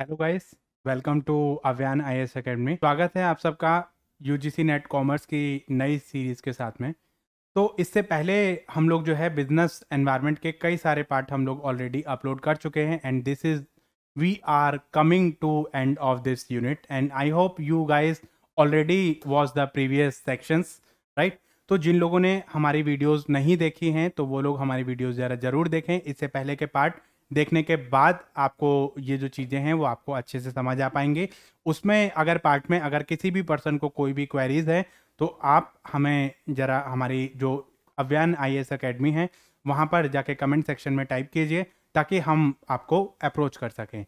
Hello guys welcome to Avyan I S academy स्वागत है आप सबका यूजीसी नेट कॉमर्स की नई सीरीज़ के साथ में तो इससे पहले हम लोग जो है बिजनेस एनवायरनमेंट के कई सारे पार्ट हम लोग ऑलरेडी अपलोड कर चुके हैं and this is we are coming to end of this unit and I hope you guys already was the previous sections right तो जिन लोगों ने हमारी वीडियोज़ नहीं देखी हैं तो वो लोग हमारी वीडियोज़ ज़रा ज़रूर देखें इससे पहले के पार्ट देखने के बाद आपको ये जो चीज़ें हैं वो आपको अच्छे से समझ आ पाएंगे उसमें अगर पार्ट में अगर किसी भी पर्सन को कोई भी क्वेरीज है तो आप हमें ज़रा हमारी जो अव्यान आई एस अकेडमी है वहाँ पर जाके कमेंट सेक्शन में टाइप कीजिए ताकि हम आपको अप्रोच कर सकें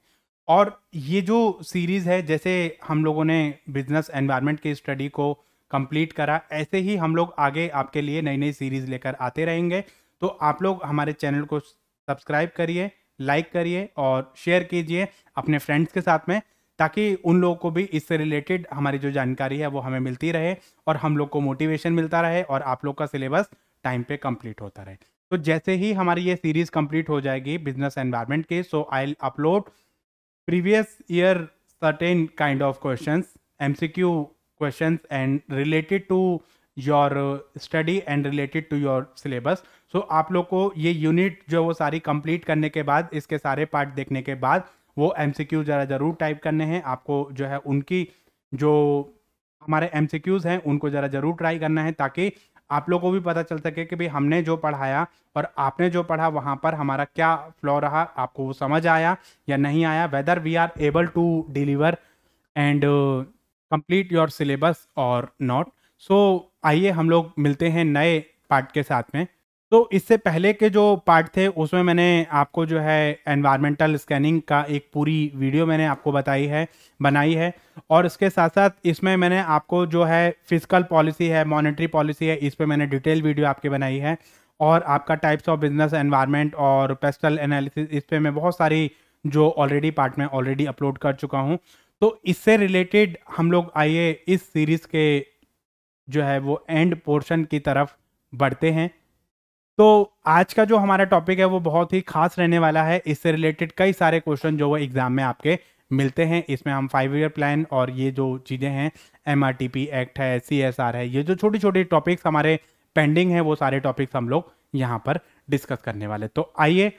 और ये जो सीरीज़ है जैसे हम लोगों ने बिजनेस एनवायरनमेंट की स्टडी को कंप्लीट करा ऐसे ही हम लोग आगे आपके लिए नई नई सीरीज़ लेकर आते रहेंगे तो आप लोग हमारे चैनल को सब्सक्राइब करिए लाइक करिए और शेयर कीजिए अपने फ्रेंड्स के साथ में ताकि उन लोगों को भी इससे रिलेटेड हमारी जो जानकारी है वो हमें मिलती रहे और हम लोग को मोटिवेशन मिलता रहे और आप लोग का सिलेबस टाइम पे कंप्लीट होता रहे तो जैसे ही हमारी ये सीरीज कंप्लीट हो जाएगी बिजनेस एनवायरमेंट की so I upload previous year certain kind of question M C Q question and related to your study and related to your syllabus so आप लोग को ये यूनिट जो वो सारी कंप्लीट करने के बाद इसके सारे पार्ट देखने के बाद वो एम सी क्यू ज़रा ज़रूर टाइप करने हैं आपको जो है उनकी जो हमारे एम सी क्यूज़ हैं उनको ज़रा ज़रूर ट्राई करना है ताकि आप लोगों को भी पता चल सके कि भाई हमने जो पढ़ाया और आपने जो पढ़ा वहाँ पर हमारा क्या फ्लॉ रहा आपको वो समझ आया या नहीं आया whether we are able to deliver and complete your syllabus और नॉट सो आइए हम लोग मिलते हैं नए पार्ट के साथ में तो इससे पहले के जो पार्ट थे उसमें मैंने आपको जो है एनवायरमेंटल स्कैनिंग का एक पूरी वीडियो मैंने आपको बताई है बनाई है और इसके साथ साथ इसमें मैंने आपको जो है फिजिकल पॉलिसी है मॉनेटरी पॉलिसी है इस पर मैंने डिटेल वीडियो आपकी बनाई है और आपका टाइप्स ऑफ बिजनेस एनवायरमेंट और पेस्टल एनालिसिस इस पर मैं बहुत सारी जो ऑलरेडी पार्ट में ऑलरेडी अपलोड कर चुका हूँ तो इससे रिलेटेड हम लोग आइए इस सीरीज़ के जो है वो एंड पोर्शन की तरफ बढ़ते हैं तो आज का जो हमारा टॉपिक है वो बहुत ही खास रहने वाला है इससे रिलेटेड कई सारे क्वेश्चन जो वो एग्ज़ाम में आपके मिलते हैं इसमें हम फाइव ईयर प्लान और ये जो चीज़ें हैं एम एक्ट है सी है ये जो छोटी छोटी टॉपिक्स हमारे पेंडिंग हैं वो सारे टॉपिक्स हम लोग यहाँ पर डिस्कस करने वाले तो आइए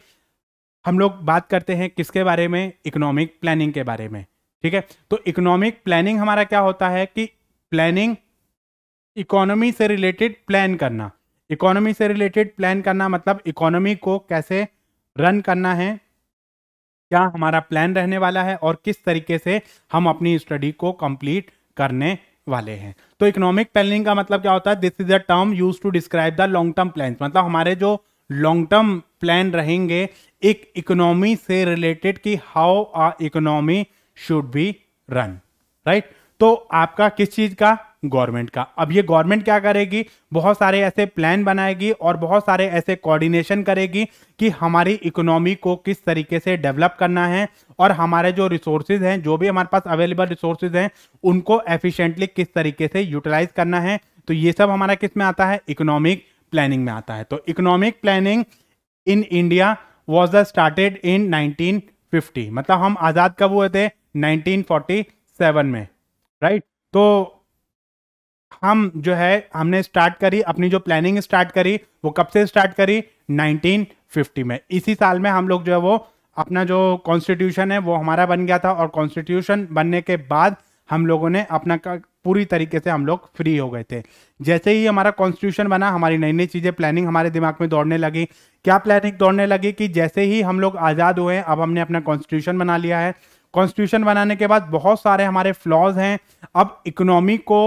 हम लोग बात करते हैं किसके बारे में इकोनॉमिक प्लानिंग के बारे में ठीक है तो इकोनॉमिक प्लानिंग हमारा क्या होता है कि प्लानिंग इकोनॉमी से रिलेटेड प्लान करना इकोनॉमी से रिलेटेड प्लान करना मतलब इकोनॉमी को कैसे रन करना है क्या हमारा प्लान रहने वाला है और किस तरीके से हम अपनी स्टडी को कंप्लीट करने वाले हैं तो इकोनॉमिक प्लानिंग का मतलब क्या होता है this is a term use to describe the long term plan मतलब हमारे जो लॉन्ग टर्म प्लान रहेंगे एक इकोनॉमी से रिलेटेड कि how uh economy should be run right तो आपका किस चीज का गवर्नमेंट का अब ये गवर्नमेंट क्या करेगी बहुत सारे ऐसे प्लान बनाएगी और बहुत सारे ऐसे कोऑर्डिनेशन करेगी कि हमारी इकोनॉमी को किस तरीके से डेवलप करना है और हमारे जो रिसोर्सेज हैं जो भी हमारे पास अवेलेबल रिसोर्सेज हैं उनको एफिशिएंटली किस तरीके से यूटिलाइज करना है तो ये सब हमारा किस में आता है इकोनॉमिक प्लानिंग में आता है तो economic planning in India was the started in fifty मतलब हम आज़ाद कब हुए थे सेवन में राइट right? तो हम जो है हमने स्टार्ट करी अपनी जो प्लानिंग स्टार्ट करी वो कब से स्टार्ट करी 1950 में इसी साल में हम लोग जो है वो अपना जो कॉन्स्टिट्यूशन है वो हमारा बन गया था और कॉन्स्टिट्यूशन बनने के बाद हम लोगों ने अपना पूरी तरीके से हम लोग फ्री हो गए थे जैसे ही हमारा कॉन्स्टिट्यूशन बना हमारी नई नई चीज़ें प्लानिंग हमारे दिमाग में दौड़ने लगी क्या प्लानिंग दौड़ने लगी कि जैसे ही हम लोग आज़ाद हुए अब हमने अपना कॉन्स्टिट्यूशन बना लिया है कॉन्स्टिट्यूशन बनाने के बाद बहुत सारे हमारे फ्लॉज हैं अब इकोनॉमी को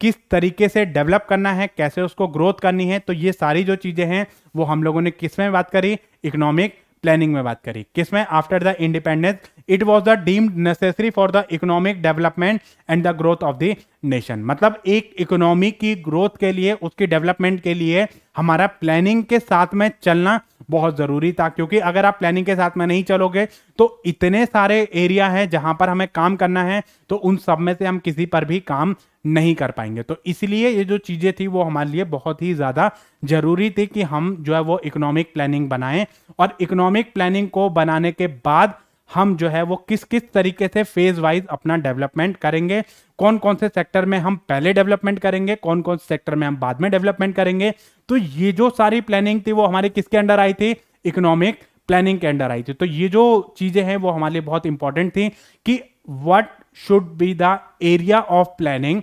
किस तरीके से डेवलप करना है कैसे उसको ग्रोथ करनी है तो ये सारी जो चीज़ें हैं वो हम लोगों ने किस में बात करी इकोनॉमिक प्लानिंग में बात करी किसमें after the independence it was the deemed necessary for the economic development and the growth of the nation मतलब एक इकोनॉमी की ग्रोथ के लिए उसकी डेवलपमेंट के लिए हमारा प्लानिंग के साथ में चलना बहुत जरूरी था क्योंकि अगर आप प्लानिंग के साथ में नहीं चलोगे तो इतने सारे एरिया हैं जहां पर हमें काम करना है तो उन सब में से हम किसी पर भी काम नहीं कर पाएंगे तो इसलिए ये जो चीज़ें थी वो हमारे लिए बहुत ही ज़्यादा ज़रूरी थी कि हम जो है वो इकोनॉमिक प्लानिंग बनाएं और इकोनॉमिक प्लानिंग को बनाने के बाद हम जो है वो किस किस तरीके से फेज वाइज अपना डेवलपमेंट करेंगे कौन कौन से सेक्टर में हम पहले डेवलपमेंट करेंगे कौन कौन से सेक्टर में हम बाद में डेवलपमेंट करेंगे तो ये जो सारी प्लानिंग थी वो हमारे किसके अंडर आई थी इकोनॉमिक प्लानिंग के अंडर आई थी तो ये जो चीज़ें हैं वो हमारे लिए बहुत इंपॉर्टेंट थी कि what should be the area of planning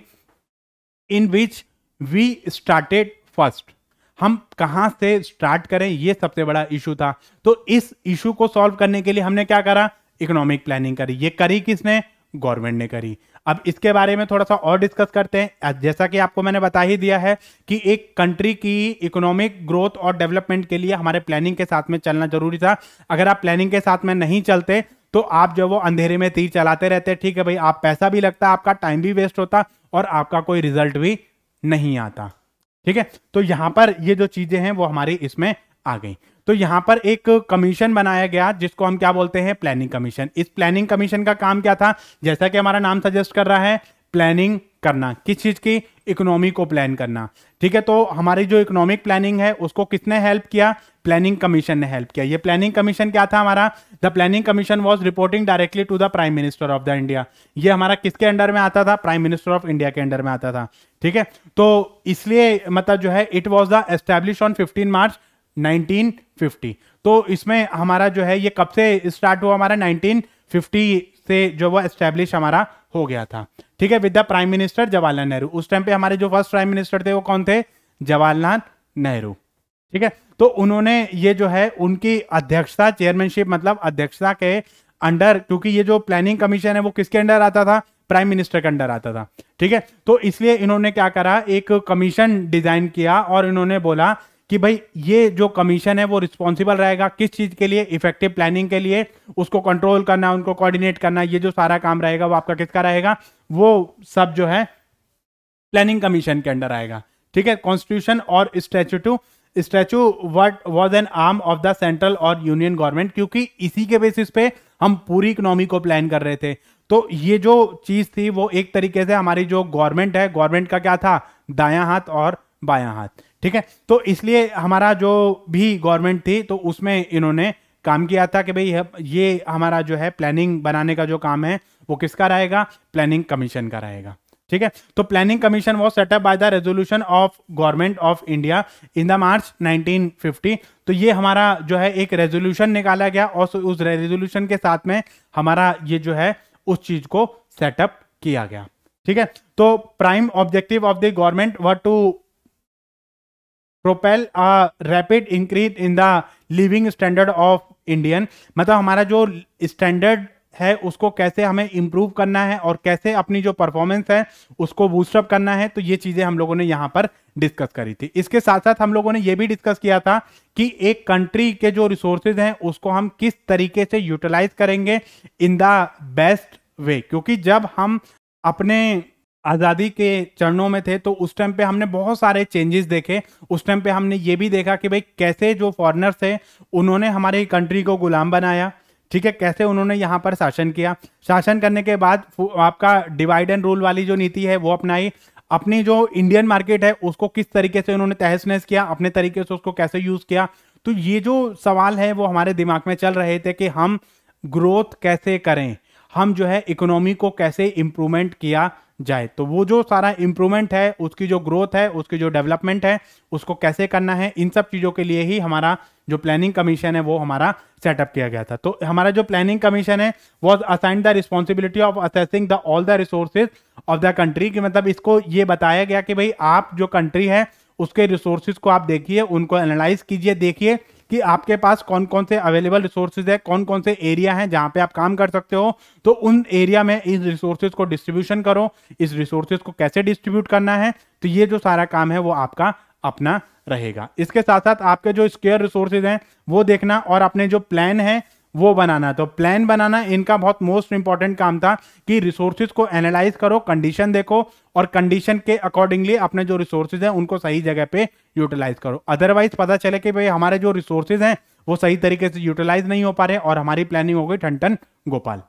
in which we started first हम कहाँ से स्टार्ट करें ये सबसे बड़ा इशू था तो इस इशू को सॉल्व करने के लिए हमने क्या करा इकोनॉमिक प्लानिंग करी ये करी किसने गवर्नमेंट ने करी अब इसके बारे में थोड़ा सा और डिस्कस करते हैं जैसा कि आपको मैंने बता ही दिया है कि एक कंट्री की इकोनॉमिक ग्रोथ और डेवलपमेंट के लिए हमारे प्लानिंग के साथ में चलना जरूरी था अगर आप प्लानिंग के साथ में नहीं चलते तो आप जो वो अंधेरे में तीर चलाते रहते ठीक है भाई आप पैसा भी लगता आपका टाइम भी वेस्ट होता और आपका कोई रिजल्ट भी नहीं आता ठीक है तो यहां पर ये जो चीजें हैं वो हमारी इसमें आ गई तो यहां पर एक कमीशन बनाया गया जिसको हम क्या बोलते हैं प्लानिंग कमीशन इस प्लानिंग कमीशन का काम क्या था जैसा कि हमारा नाम सजेस्ट कर रहा है प्लानिंग करना किस चीज की इकोनॉमी को प्लान करना ठीक है तो हमारी जो इकोनॉमिक प्लानिंग है उसको किसने हेल्प किया प्लानिंग कमीशन ने हेल्प किया ये प्लानिंग कमीशन क्या था हमारा the planning commission was reporting directly to the prime minister of the India ये हमारा किसके अंडर में आता था प्राइम मिनिस्टर ऑफ इंडिया के अंडर में आता था ठीक है तो इसलिए मतलब जो है it was the establish on fifteen March 1950 तो इसमें हमारा जो है ये कब से स्टार्ट हुआ हमारा 1950 से जो वो एस्टेब्लिश हमारा हो गया था ठीक है with the prime minister Jawaharlal Nehru उस टाइम पे हमारे जो फर्स्ट प्राइम मिनिस्टर थे वो कौन थे जवाहरलाल नेहरू ठीक है तो उन्होंने ये जो है उनकी अध्यक्षता चेयरमैनशिप मतलब अध्यक्षता के अंडर क्योंकि ये जो प्लानिंग कमीशन है वो किसके अंडर आता था प्राइम मिनिस्टर के अंडर आता था ठीक है तो इसलिए इन्होंने क्या करा एक कमीशन डिजाइन किया और इन्होंने बोला कि भाई ये जो कमीशन है वो रिस्पॉन्सिबल रहेगा किस चीज़ के लिए इफेक्टिव प्लानिंग के लिए उसको कंट्रोल करना उनको कोऑर्डिनेट करना ये जो सारा काम रहेगा वो आपका किसका रहेगा वो सब जो है प्लानिंग कमीशन के अंडर आएगा ठीक है कॉन्स्टिट्यूशन और statue statue what was an arm of the central और यूनियन गवर्नमेंट क्योंकि इसी के बेसिस पे हम पूरी इकोनॉमी को प्लान कर रहे थे तो ये जो चीज थी वो एक तरीके से हमारी जो गवर्नमेंट है गवर्नमेंट का क्या था दाया हाथ और बाया हाथ ठीक है तो इसलिए हमारा जो भी गवर्नमेंट थी तो उसमें इन्होंने काम किया था कि भाई ये हमारा जो है प्लानिंग बनाने का जो काम है वो किसका रहेगा प्लानिंग कमीशन का रहेगा ठीक है तो planning commission was set up by the resolution of government of India in the March 1950 तो ये हमारा जो है एक रेजोल्यूशन निकाला गया और उस रेजोल्यूशन के साथ में हमारा ये जो है उस चीज को सेटअप किया गया ठीक है तो prime objective of the government were to propel rapid increase in the living standard of Indian मतलब हमारा जो स्टैंडर्ड है उसको कैसे हमें इम्प्रूव करना है और कैसे अपनी जो परफॉर्मेंस है उसको बूस्टअप करना है तो ये चीज़ें हम लोगों ने यहाँ पर डिस्कस करी थी इसके साथ साथ हम लोगों ने ये भी डिस्कस किया था कि एक कंट्री के जो रिसोर्सेज हैं उसको हम किस तरीके से यूटिलाइज करेंगे इन द बेस्ट वे क्योंकि जब हम अपने आज़ादी के चरणों में थे तो उस टाइम पे हमने बहुत सारे चेंजेस देखे उस टाइम पे हमने ये भी देखा कि भाई कैसे जो फॉरेनर्स थे उन्होंने हमारी कंट्री को गुलाम बनाया ठीक है कैसे उन्होंने यहाँ पर शासन किया शासन करने के बाद आपका डिवाइड एंड रूल वाली जो नीति है वो अपनाई अपनी जो इंडियन मार्केट है उसको किस तरीके से उन्होंने तहस नहस किया अपने तरीके से उसको कैसे यूज़ किया तो ये जो सवाल है वो हमारे दिमाग में चल रहे थे कि हम ग्रोथ कैसे करें हम जो है इकोनॉमी को कैसे इम्प्रूवमेंट किया जाए तो वो जो सारा इंप्रूवमेंट है उसकी जो ग्रोथ है उसकी जो डेवलपमेंट है उसको कैसे करना है इन सब चीज़ों के लिए ही हमारा जो प्लानिंग कमीशन है वो हमारा सेटअप किया गया था तो हमारा जो प्लानिंग कमीशन है was assign the responsibility of assessing the all the resources of the country कि मतलब इसको ये बताया गया कि भाई आप जो कंट्री है उसके रिसोर्सेज को आप देखिए उनको एनालाइज कीजिए देखिए कि आपके पास कौन कौन से अवेलेबल रिसोर्सेज है कौन कौन से एरिया हैं जहां पे आप काम कर सकते हो तो उन एरिया में इस रिसोर्सेज को डिस्ट्रीब्यूशन करो इस रिसोर्सेज को कैसे डिस्ट्रीब्यूट करना है तो ये जो सारा काम है वो आपका अपना रहेगा इसके साथ साथ आपके जो स्केयर रिसोर्सेज हैं वो देखना और अपने जो प्लान है वो बनाना तो प्लान बनाना इनका बहुत मोस्ट इंपॉर्टेंट काम था कि रिसोर्सेज को एनालाइज करो कंडीशन देखो और कंडीशन के अकॉर्डिंगली अपने जो रिसोर्सेज हैं उनको सही जगह पे यूटिलाइज करो अदरवाइज पता चले कि भाई हमारे जो रिसोर्सेज हैं वो सही तरीके से यूटिलाइज नहीं हो पा रहे और हमारी प्लानिंग हो गई ठनटन गोपाल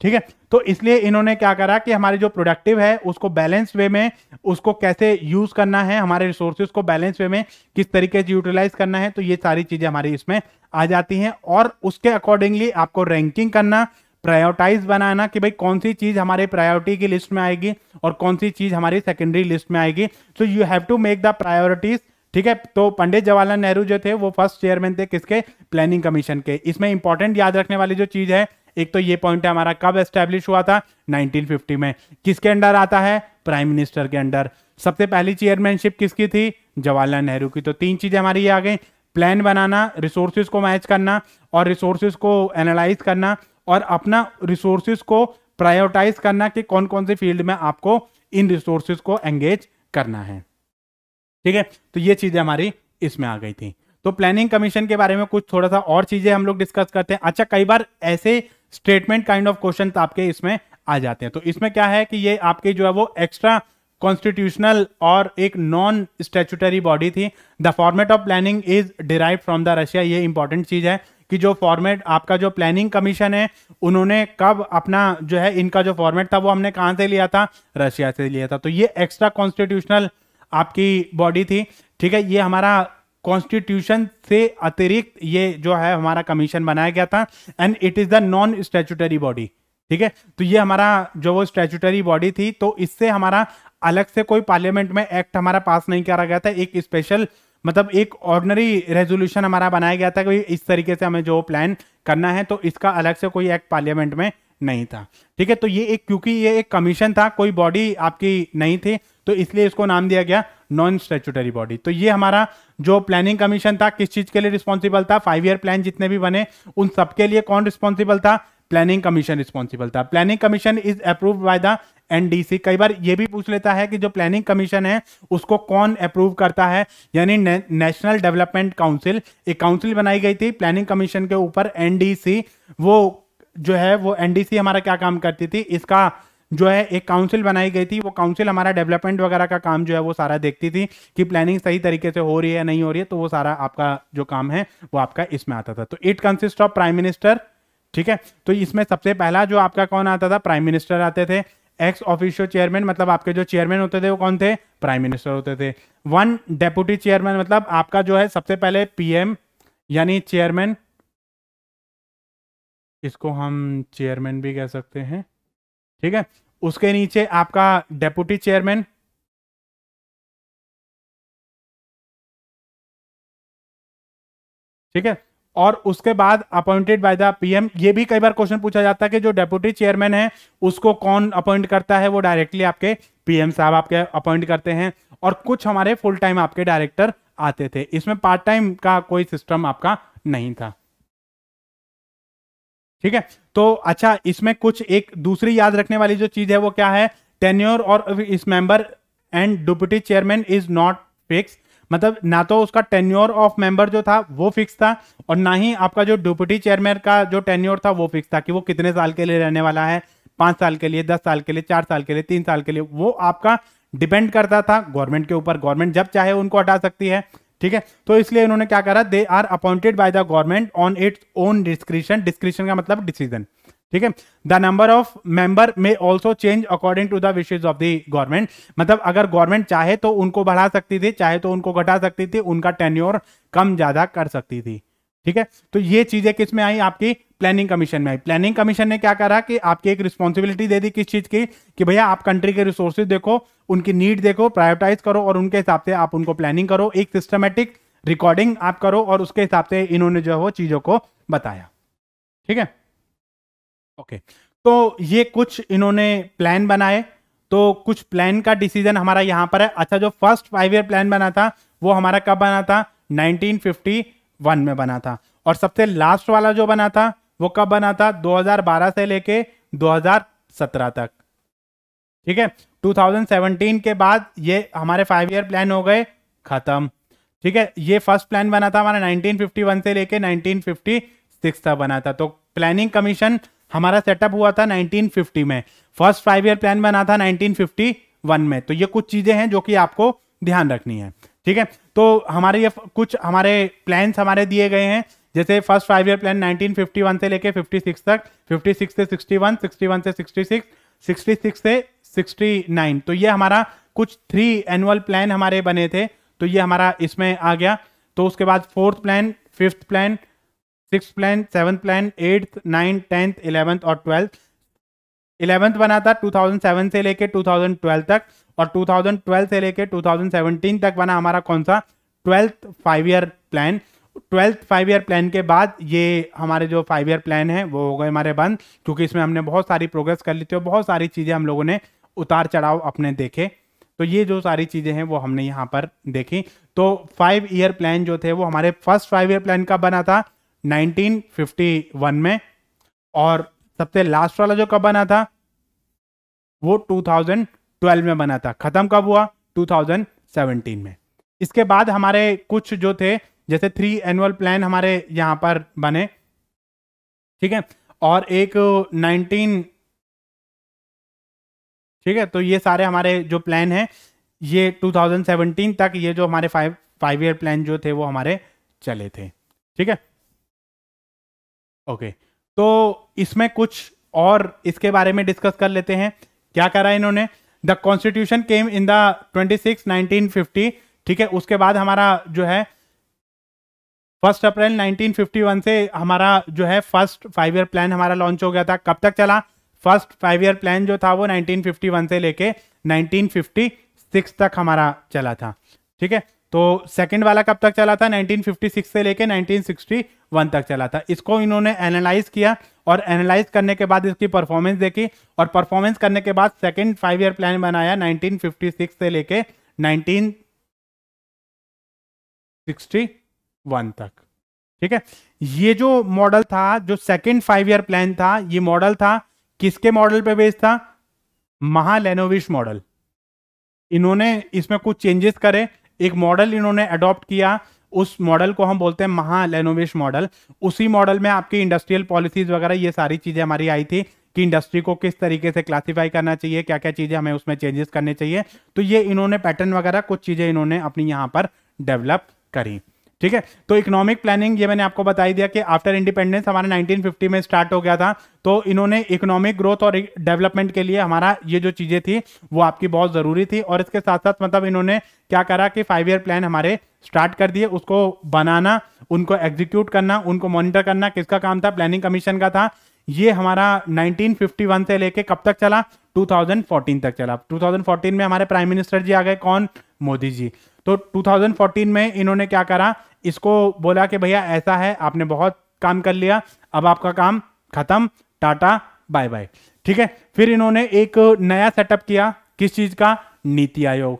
ठीक है तो इसलिए इन्होंने क्या करा कि हमारे जो प्रोडक्टिव है उसको बैलेंस वे में उसको कैसे यूज करना है हमारे रिसोर्सेज को बैलेंस वे में किस तरीके से यूटिलाइज करना है तो ये सारी चीजें हमारी इसमें आ जाती हैं और उसके अकॉर्डिंगली आपको रैंकिंग करना प्रायोरिटाइज बनाना कि भाई कौन सी चीज हमारे प्रायोरिटी की लिस्ट में आएगी और कौन सी चीज हमारी सेकेंडरी लिस्ट में आएगी so you have to make the priorities ठीक है तो पंडित जवाहरलाल नेहरू जो थे वो फर्स्ट चेयरमैन थे किसके प्लानिंग कमीशन के इसमें इंपॉर्टेंट याद रखने वाली जो चीज है एक तो ये पॉइंट है हमारा कब एस्टेब्लिश हुआ था 1950 में किसके अंडर आता है प्राइम मिनिस्टर के अंडर सबसे पहली चेयरमैनशिप किसकी थी जवाहरलाल नेहरू की तो तीन चीजें हमारी ये आ गई प्लान बनाना रिसोर्सेज को मैच करना और रिसोर्सेज को एनालाइज करना और अपना रिसोर्सेज को प्रायोरिटाइज करना कि कौन कौन से फील्ड में आपको इन रिसोर्सेज को एंगेज करना है ठीक है तो ये चीज़ें हमारी इसमें आ गई थी तो प्लानिंग कमीशन के बारे में कुछ थोड़ा सा और चीज़ें हम लोग डिस्कस करते हैं अच्छा कई बार ऐसे स्टेटमेंट काइंड ऑफ क्वेश्चन आपके इसमें आ जाते हैं तो इसमें क्या है कि ये आपके जो है वो एक्स्ट्रा कॉन्स्टिट्यूशनल और एक नॉन स्टेचुटरी बॉडी थी the format of planning is derive from the Russia ये इंपॉर्टेंट चीज़ है कि जो फॉर्मेट आपका जो प्लानिंग कमीशन है उन्होंने कब अपना जो है इनका जो फॉर्मेट था वो हमने कहाँ से लिया था रशिया से लिया था तो ये एक्स्ट्रा कॉन्स्टिट्यूशनल आपकी बॉडी थी ठीक है ये हमारा कॉन्स्टिट्यूशन से अतिरिक्त ये जो है हमारा कमीशन बनाया गया था and it is the non statutory body ठीक है तो ये हमारा जो वो स्टेचुटरी बॉडी थी तो इससे हमारा अलग से कोई पार्लियामेंट में एक्ट हमारा पास नहीं करा गया था एक स्पेशल मतलब एक ऑर्डनरी रेजोल्यूशन हमारा बनाया गया था कि इस तरीके से हमें जो प्लान करना है तो इसका अलग से कोई एक्ट पार्लियामेंट में नहीं था ठीक है तो ये एक क्योंकि ये एक कमीशन था कोई बॉडी आपकी नहीं थी तो इसलिए इसको नाम दिया गया नॉन स्टेचुटरी बॉडी तो ये हमारा जो प्लानिंग कमीशन था किस चीज के लिए रिस्पॉन्सिबल था फाइव ईयर प्लान जितने भी बने उन सबके लिए कौन रिस्पॉन्सिबल था प्लानिंग कमीशन रिस्पॉन्सिबल था planning commission is approved by the NDC कई बार ये भी पूछ लेता है कि जो प्लानिंग कमीशन है उसको कौन अप्रूव करता है यानी ने, नेशनल डेवलपमेंट काउंसिल एक काउंसिल बनाई गई थी प्लानिंग कमीशन के ऊपर एनडीसी वो जो है वो एनडीसी हमारा क्या काम करती थी इसका जो है एक काउंसिल बनाई गई थी वो काउंसिल हमारा डेवलपमेंट वगैरह का काम जो है वो सारा देखती थी कि प्लानिंग सही तरीके से हो रही है नहीं हो रही है तो वो सारा आपका जो काम है वो आपका इसमें आता था तो it consist of prime minister ठीक है तो इसमें सबसे पहला जो आपका कौन आता था प्राइम मिनिस्टर आते थे एक्स ऑफिशियो चेयरमैन मतलब आपके जो चेयरमैन होते थे वो कौन थे प्राइम मिनिस्टर होते थे वन डेप्यूटी चेयरमैन मतलब आपका जो है सबसे पहले पीएम यानी चेयरमैन इसको हम चेयरमैन भी कह सकते हैं ठीक है उसके नीचे आपका डेप्यूटी चेयरमैन ठीक है और उसके बाद अपॉइंटेड बाय द पीएम ये भी कई बार क्वेश्चन पूछा जाता है कि जो डेप्यूटी चेयरमैन है उसको कौन अपॉइंट करता है वो डायरेक्टली आपके पीएम साहब आपके अपॉइंट करते हैं और कुछ हमारे फुल टाइम आपके डायरेक्टर आते थे इसमें पार्ट टाइम का कोई सिस्टम आपका नहीं था ठीक है तो अच्छा इसमें कुछ एक दूसरी याद रखने वाली जो चीज है वो क्या है टेन्योर और इस member and deputy chairman is not fix मतलब ना तो उसका टेन्योर ऑफ मेंबर जो था वो फिक्स था और ना ही आपका जो डिप्यूटी चेयरमैन का जो टेन्योर था वो फिक्स था कि वो कितने साल के लिए रहने वाला है पांच साल के लिए दस साल के लिए चार साल के लिए तीन साल के लिए वो आपका डिपेंड करता था गवर्नमेंट के ऊपर गवर्नमेंट जब चाहे उनको हटा सकती है ठीक है तो इसलिए इन्होंने क्या करा they are appointed by the government on its own description description का मतलब डिसीजन ठीक है द नंबर ऑफ मेंबर में also change according to the wishes of the government मतलब अगर गवर्नमेंट चाहे तो उनको बढ़ा सकती थी चाहे तो उनको घटा सकती थी उनका टेन्योर कम ज्यादा कर सकती थी ठीक है तो ये चीजें किस में आई आपकी प्लानिंग कमीशन में आई प्लानिंग कमीशन ने क्या करा कि आपकी एक रिस्पॉन्सिबिलिटी दे दी किस चीज की कि भैया आप कंट्री के रिसोर्सेज देखो उनकी नीड देखो प्रायोरिटाइज करो और उनके हिसाब से आप उनको प्लानिंग करो एक सिस्टमेटिक रिकॉर्डिंग आप करो और उसके हिसाब से इन्होंने जो है वो चीजों को बताया ठीक है ओके तो ये कुछ इन्होंने प्लान बनाए तो कुछ प्लान का डिसीजन हमारा यहाँ पर है अच्छा जो फर्स्ट फाइव ईयर प्लान बना था वो हमारा कब बना था 1951 में बना था और सबसे लास्ट वाला जो बना था वो कब बना था 2012 से लेके 2017 तक ठीक है 2017 के बाद ये हमारे फाइव ईयर प्लान हो गए खत्म ठीक है ये फर्स्ट प्लान बना था हमारा 1951 से लेके 1956 तक बना था तो प्लानिंग कमीशन हमारा सेटअप हुआ था 1950 में फर्स्ट फाइव ईयर प्लान बना था 1951 में तो ये कुछ चीजें हैं जो कि आपको ध्यान रखनी है ठीक है तो हमारे ये कुछ हमारे प्लान्स हमारे दिए गए हैं जैसे फर्स्ट फाइव ईयर प्लान 1951 से लेके 56 तक 56 से 61 61 से 66 66 से 69 तो ये हमारा कुछ थ्री एनुअल प्लान हमारे बने थे तो ये हमारा इसमें आ गया तो उसके बाद fourth plan fifth plan six plan seventh plan eighth ninth tenth eleventh और ट्वेल्थ इलेवंथ बना था 2007 से लेके 2012 तक और 2012 से लेके 2017 तक बना हमारा कौन सा twelfth five year plan twelfth five year plan के बाद ये हमारे जो फाइव ईयर प्लान है वो हो गए हमारे बंद क्योंकि इसमें हमने बहुत सारी प्रोग्रेस कर ली थी और बहुत सारी चीज़ें हम लोगों ने उतार चढ़ाव अपने देखे तो ये जो सारी चीज़ें हैं वो हमने यहाँ पर देखी तो फाइव ईयर प्लान जो थे वो हमारे फर्स्ट फाइव ईयर प्लान का बना था 1951 में और सबसे लास्ट वाला जो कब बना था वो 2012 में बना था खत्म कब हुआ 2017 में इसके बाद हमारे कुछ जो थे जैसे थ्री एनुअल प्लान हमारे यहाँ पर बने ठीक है और एक 19 ठीक है तो ये सारे हमारे जो प्लान है ये 2017 तक ये जो हमारे फाइव फाइव ईयर प्लान जो थे वो हमारे चले थे ठीक है ओके तो इसमें कुछ और इसके बारे में डिस्कस कर लेते हैं क्या करा इन्होंने the constitution came in the twenty six nineteen fifty ठीक है उसके बाद हमारा जो है फर्स्ट अप्रैल 1951 से हमारा जो है फर्स्ट फाइव ईयर प्लान हमारा लॉन्च हो गया था कब तक चला फर्स्ट फाइव ईयर प्लान जो था वो 1951 से लेके 1956 तक हमारा चला था ठीक है तो सेकंड वाला कब तक चला था 1956 से लेके 1961 तक चला था इसको इन्होंने एनालाइज किया और एनालाइज करने के बाद इसकी परफॉर्मेंस देखी और परफॉर्मेंस करने के बाद सेकंड फाइव ईयर प्लान बनाया 1956 से लेके 1961 तक ठीक है ये जो मॉडल था जो सेकंड फाइव ईयर प्लान था ये मॉडल था किसके मॉडल पे बेस्ड था महालेनोविश मॉडल इन्होंने इसमें कुछ चेंजेस करे एक मॉडल इन्होंने अडॉप्ट किया उस मॉडल को हम बोलते हैं महालेनोवेश मॉडल उसी मॉडल में आपकी इंडस्ट्रियल पॉलिसीज वगैरह ये सारी चीज़ें हमारी आई थी कि इंडस्ट्री को किस तरीके से क्लासिफाई करना चाहिए क्या क्या चीज़ें हमें उसमें चेंजेस करने चाहिए तो ये इन्होंने पैटर्न वगैरह कुछ चीज़ें इन्होंने अपनी यहाँ पर डेवलप करी ठीक है तो इकोनॉमिक प्लानिंग ये मैंने आपको बताई दिया कि आफ्टर इंडिपेंडेंस हमारा 1950 में स्टार्ट हो गया था तो इन्होंने इकोनॉमिक ग्रोथ और डेवलपमेंट के लिए हमारा ये जो चीजें थी वो आपकी बहुत जरूरी थी और इसके साथ साथ मतलब इन्होंने क्या करा कि फाइव ईयर प्लान हमारे स्टार्ट कर दिए उसको बनाना उनको एग्जीक्यूट करना उनको मॉनिटर करना किसका काम था प्लानिंग कमीशन का था ये हमारा 1951 से लेके कब तक चला 2014 तक चला 2014 में हमारे प्राइम मिनिस्टर जी आ गए कौन मोदी जी तो 2014 में इन्होंने क्या करा इसको बोला कि भैया ऐसा है आपने बहुत काम कर लिया अब आपका काम खत्म टाटा बाय बाय ठीक है फिर इन्होंने एक नया सेटअप किया किस चीज का नीति आयोग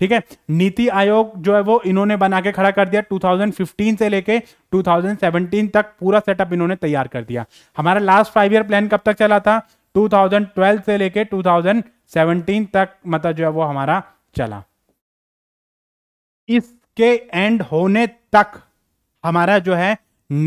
ठीक है नीति आयोग जो है वो इन्होंने बना के खड़ा कर दिया 2015 से लेके 2017 तक पूरा सेटअप इन्होंने तैयार कर दिया हमारा लास्ट फाइव ईयर प्लान कब तक चला था 2012 से लेके 2017 तक मतलब जो है वो हमारा चला इसके एंड होने तक हमारा जो है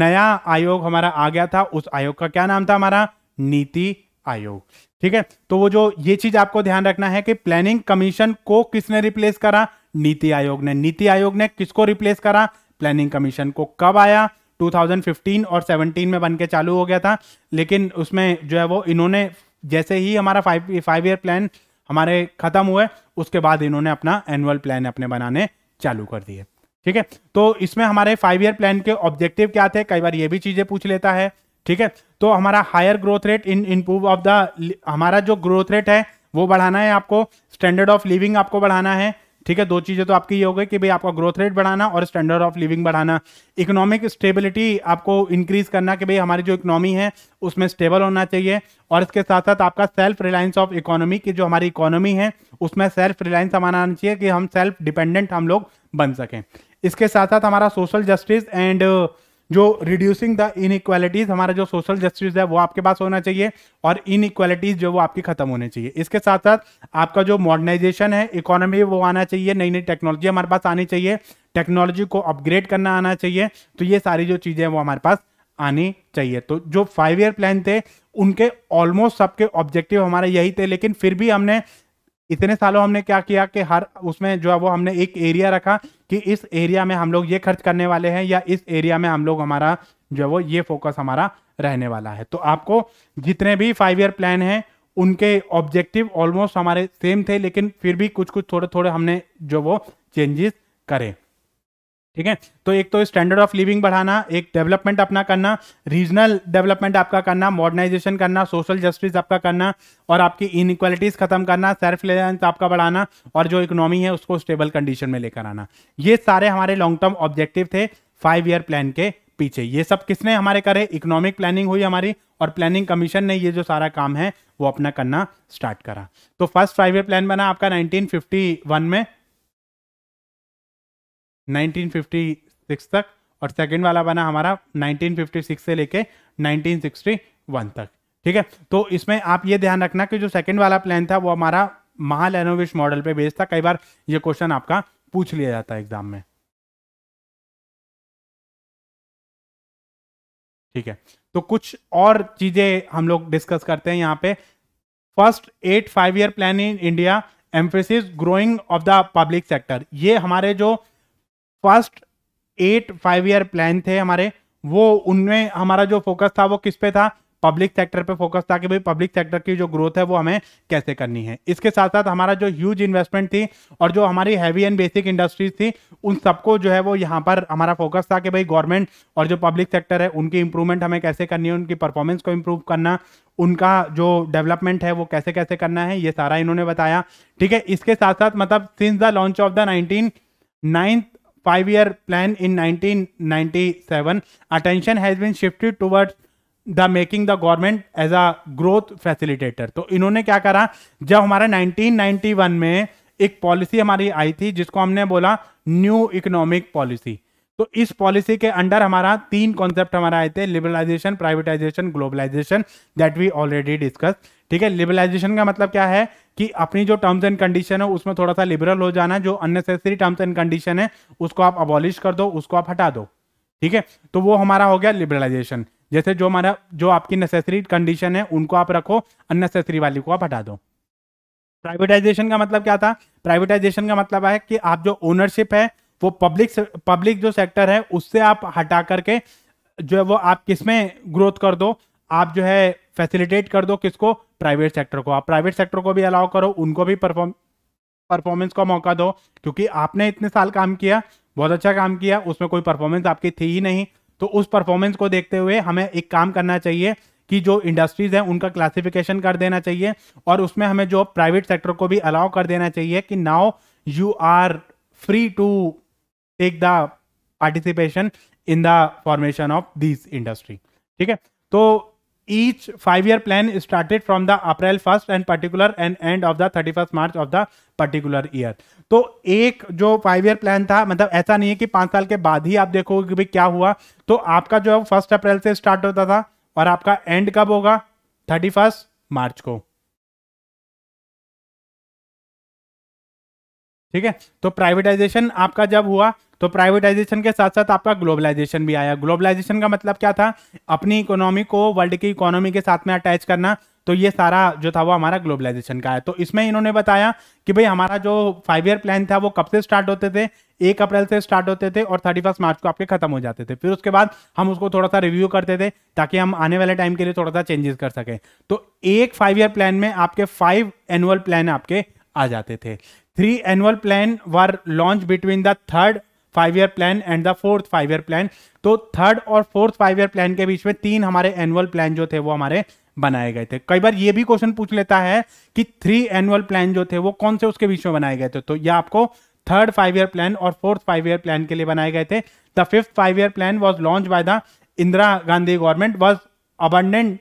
नया आयोग हमारा आ गया था उस आयोग का क्या नाम था हमारा नीति आयोग ठीक है तो वो जो ये चीज आपको ध्यान रखना है कि प्लानिंग कमीशन को किसने रिप्लेस करा नीति आयोग ने नीति आयोग ने किसको रिप्लेस करा प्लानिंग कमीशन को कब आया 2015 और 17 में बन के चालू हो गया था लेकिन उसमें जो है वो इन्होंने जैसे ही हमारा फाइव फाइव ईयर प्लान हमारे खत्म हुए उसके बाद इन्होंने अपना एनुअल प्लान अपने बनाने चालू कर दिए ठीक है तो इसमें हमारे फाइव ईयर प्लान के ऑब्जेक्टिव क्या थे कई बार ये भी चीजें पूछ लेता है ठीक है तो हमारा higher growth rate in improve of the हमारा जो ग्रोथ रेट है वो बढ़ाना है आपको स्टैंडर्ड ऑफ लिविंग आपको बढ़ाना है ठीक है दो चीज़ें तो आपकी ये हो गई कि भाई आपका ग्रोथ रेट बढ़ाना और स्टैंडर्ड ऑफ लिविंग बढ़ाना इकोनॉमिक स्टेबिलिटी आपको इंक्रीज करना कि भाई हमारी जो इकोनॉमी है उसमें स्टेबल होना चाहिए और इसके साथ साथ आपका सेल्फ रिलायंस ऑफ इकोनॉमी की जो हमारी इकोनॉमी है उसमें सेल्फ रिलायंस हमारा आना चाहिए कि हम सेल्फ डिपेंडेंट हम लोग बन सकें इसके साथ साथ हमारा सोशल जस्टिस एंड uh, जो रिड्यूसिंग द इनइक्वालिटीज हमारा जो सोशल जस्टिस है वो आपके पास होना चाहिए और इनइक्वालिटीज जो वो आपकी खत्म होनी चाहिए इसके साथ साथ आपका जो मॉडर्नाइजेशन है इकोनॉमी वो आना चाहिए नई नई टेक्नोलॉजी हमारे पास आनी चाहिए टेक्नोलॉजी को अपग्रेड करना आना चाहिए तो ये सारी जो चीज़ें हैं वो हमारे पास आनी चाहिए तो जो फाइव ईयर प्लान थे उनके ऑलमोस्ट सबके ऑब्जेक्टिव हमारे यही थे लेकिन फिर भी हमने इतने सालों हमने क्या किया कि हर उसमें जो है वो हमने एक एरिया रखा कि इस एरिया में हम लोग ये खर्च करने वाले हैं या इस एरिया में हम लोग हमारा जो है वो ये फोकस हमारा रहने वाला है तो आपको जितने भी फाइव ईयर प्लान हैं उनके ऑब्जेक्टिव ऑलमोस्ट हमारे सेम थे लेकिन फिर भी कुछ कुछ थोड़े थोड़े हमने जो वो चेंजेस करें ठीक है तो एक तो स्टैंडर्ड ऑफ लिविंग बढ़ाना एक डेवलपमेंट अपना करना रीजनल डेवलपमेंट आपका करना मॉडर्नाइजेशन करना सोशल जस्टिस आपका करना और आपकी इनक्वालिटीज खत्म करना सेल्फ रिलायंस आपका बढ़ाना और जो इकोनॉमी है उसको स्टेबल कंडीशन में लेकर आना ये सारे हमारे लॉन्ग टर्म ऑब्जेक्टिव थे फाइव ईयर प्लान के पीछे ये सब किसने हमारे करे इकोनॉमिक प्लानिंग हुई हमारी और प्लानिंग कमीशन ने ये जो सारा काम है वो अपना करना स्टार्ट करा तो फर्स्ट फाइव ईयर प्लान बना आपका 1951 में 1956 तक और सेकंड वाला बना हमारा 1956 से लेके 1961 तक ठीक है तो इसमें आप ये ध्यान रखना कि जो सेकंड वाला प्लान था वो हमारा महालेनोविश मॉडल पे बेस्ड था कई बार ये क्वेश्चन आपका पूछ लिया जाता है एग्जाम में ठीक है तो कुछ और चीजें हम लोग डिस्कस करते हैं यहाँ पे first eight five year plan in India emphasis growing of the public sector ये हमारे जो first eight five year plan थे हमारे वो उनमें हमारा जो फोकस था वो किस पे था पब्लिक सेक्टर पे फोकस था कि भाई पब्लिक सेक्टर की जो ग्रोथ है वो हमें कैसे करनी है इसके साथ साथ हमारा जो ह्यूज इन्वेस्टमेंट थी और जो हमारी हैवी एंड बेसिक इंडस्ट्रीज थी उन सबको जो है वो यहाँ पर हमारा फोकस था कि भाई गवर्नमेंट और जो पब्लिक सेक्टर है उनकी इंप्रूवमेंट हमें कैसे करनी है उनकी परफॉर्मेंस को इम्प्रूव करना उनका जो डेवलपमेंट है वो कैसे कैसे करना है ये सारा इन्होंने बताया ठीक है इसके साथ साथ मतलब since the launch of the nineteen ninth plan in nineteen ninety seven attention has been shifted towards the making the government as a growth facilitator तो इन्होंने क्या करा जब हमारा 1991 में एक पॉलिसी हमारी आई थी जिसको हमने बोला न्यू इकोनॉमिक पॉलिसी तो इस पॉलिसी के अंडर हमारा तीन कॉन्सेप्ट हमारा आए थे liberalisation privatisation globalisation that we already discuss ठीक है लिबरलाइजेशन का मतलब क्या है कि अपनी जो टर्म्स एंड कंडीशन है उसमें थोड़ा सा लिबरल हो जाना जो अननेसेसरी टर्म्स एंड कंडीशन है उसको आप अबॉलिश कर दो उसको आप हटा दो ठीक है तो वो हमारा हो गया लिबरलाइजेशन जैसे जो हमारा जो आपकी नेसेसरी कंडीशन है उनको आप रखो अननेसेसरी वाली को आप हटा दो प्राइवेटाइजेशन का मतलब क्या था प्राइवेटाइजेशन का मतलब है कि आप जो ओनरशिप है वो पब्लिक पब्लिक जो सेक्टर है उससे आप हटा करके जो है वो आप किसमें ग्रोथ कर दो आप जो है फैसिलिटेट कर दो किसको प्राइवेट सेक्टर को आप प्राइवेट सेक्टर को भी अलाउ करो उनको भी परफॉर्म परफॉर्मेंस का मौका दो क्योंकि आपने इतने साल काम किया बहुत अच्छा काम किया उसमें कोई परफॉर्मेंस आपकी थी ही नहीं तो उस परफॉर्मेंस को देखते हुए हमें एक काम करना चाहिए कि जो इंडस्ट्रीज हैं उनका क्लासिफिकेशन कर देना चाहिए और उसमें हमें जो प्राइवेट सेक्टर को भी अलाउ कर देना चाहिए कि now you are free to take the participation in the formation of this industry ठीक है तो five year plan started from the April first and particular and end of the thirty first March of the particular year तो एक जो five year plan था मतलब ऐसा नहीं है कि पांच साल के बाद ही आप देखोगे कि भाई क्या हुआ तो आपका जो है फर्स्ट अप्रैल से स्टार्ट होता था और आपका एंड कब होगा थर्टी फर्स्ट मार्च को ठीक है तो प्राइवेटाइजेशन आपका जब हुआ तो प्राइवेटाइजेशन के साथ साथ आपका ग्लोबलाइजेशन भी आया ग्लोबलाइजेशन का मतलब क्या था अपनी इकोनॉमी को वर्ल्ड की इकोनॉमी के साथ में अटैच करना तो ये सारा जो था वो हमारा ग्लोबलाइजेशन का है तो इसमें इन्होंने बताया कि भाई हमारा जो फाइव ईयर प्लान था वो कब से स्टार्ट होते थे एक अप्रैल से स्टार्ट होते थे और थर्टी फर्स्ट मार्च को आपके खत्म हो जाते थे फिर उसके बाद हम उसको थोड़ा सा रिव्यू करते थे ताकि हम आने वाले टाइम के लिए थोड़ा सा चेंजेस कर सकें तो एक फाइव ईयर प्लान में आपके फाइव एनुअल प्लान आपके आ जाते थे three annual plan were launch between the third five year plan and the fourth five year plan तो थर्ड और फोर्थ फाइव ईयर प्लान के बीच में तीन हमारे एनुअल प्लान जो थे वो हमारे बनाए गए थे कई बार ये भी क्वेश्चन पूछ लेता है कि थ्री एनुअल प्लान जो थे वो कौन से उसके बीच में बनाए गए थे तो यह आपको थर्ड फाइव ईयर प्लान और फोर्थ फाइव ईयर प्लान के लिए बनाए गए थे the fifth five year plan was launch by the Indira Gandhi government was abandoned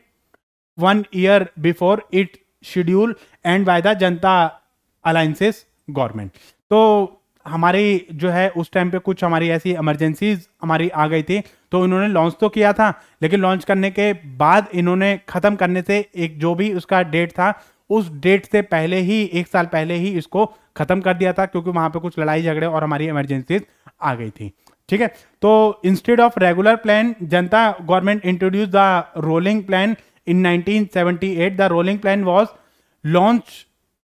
one year before it schedule and by the Janata alliances government तो हमारी जो है उस टाइम पे कुछ हमारी ऐसी इमरजेंसीज हमारी आ गई थी तो इन्होंने लॉन्च तो किया था लेकिन लॉन्च करने के बाद इन्होंने ख़त्म करने से एक जो भी उसका डेट था उस डेट से पहले ही एक साल पहले ही इसको ख़त्म कर दिया था क्योंकि वहाँ पे कुछ लड़ाई झगड़े और हमारी इमरजेंसीज आ गई थी ठीक है तो instead of regular plan Janata government introduce the rolling plan in nineteen the rolling plan was launch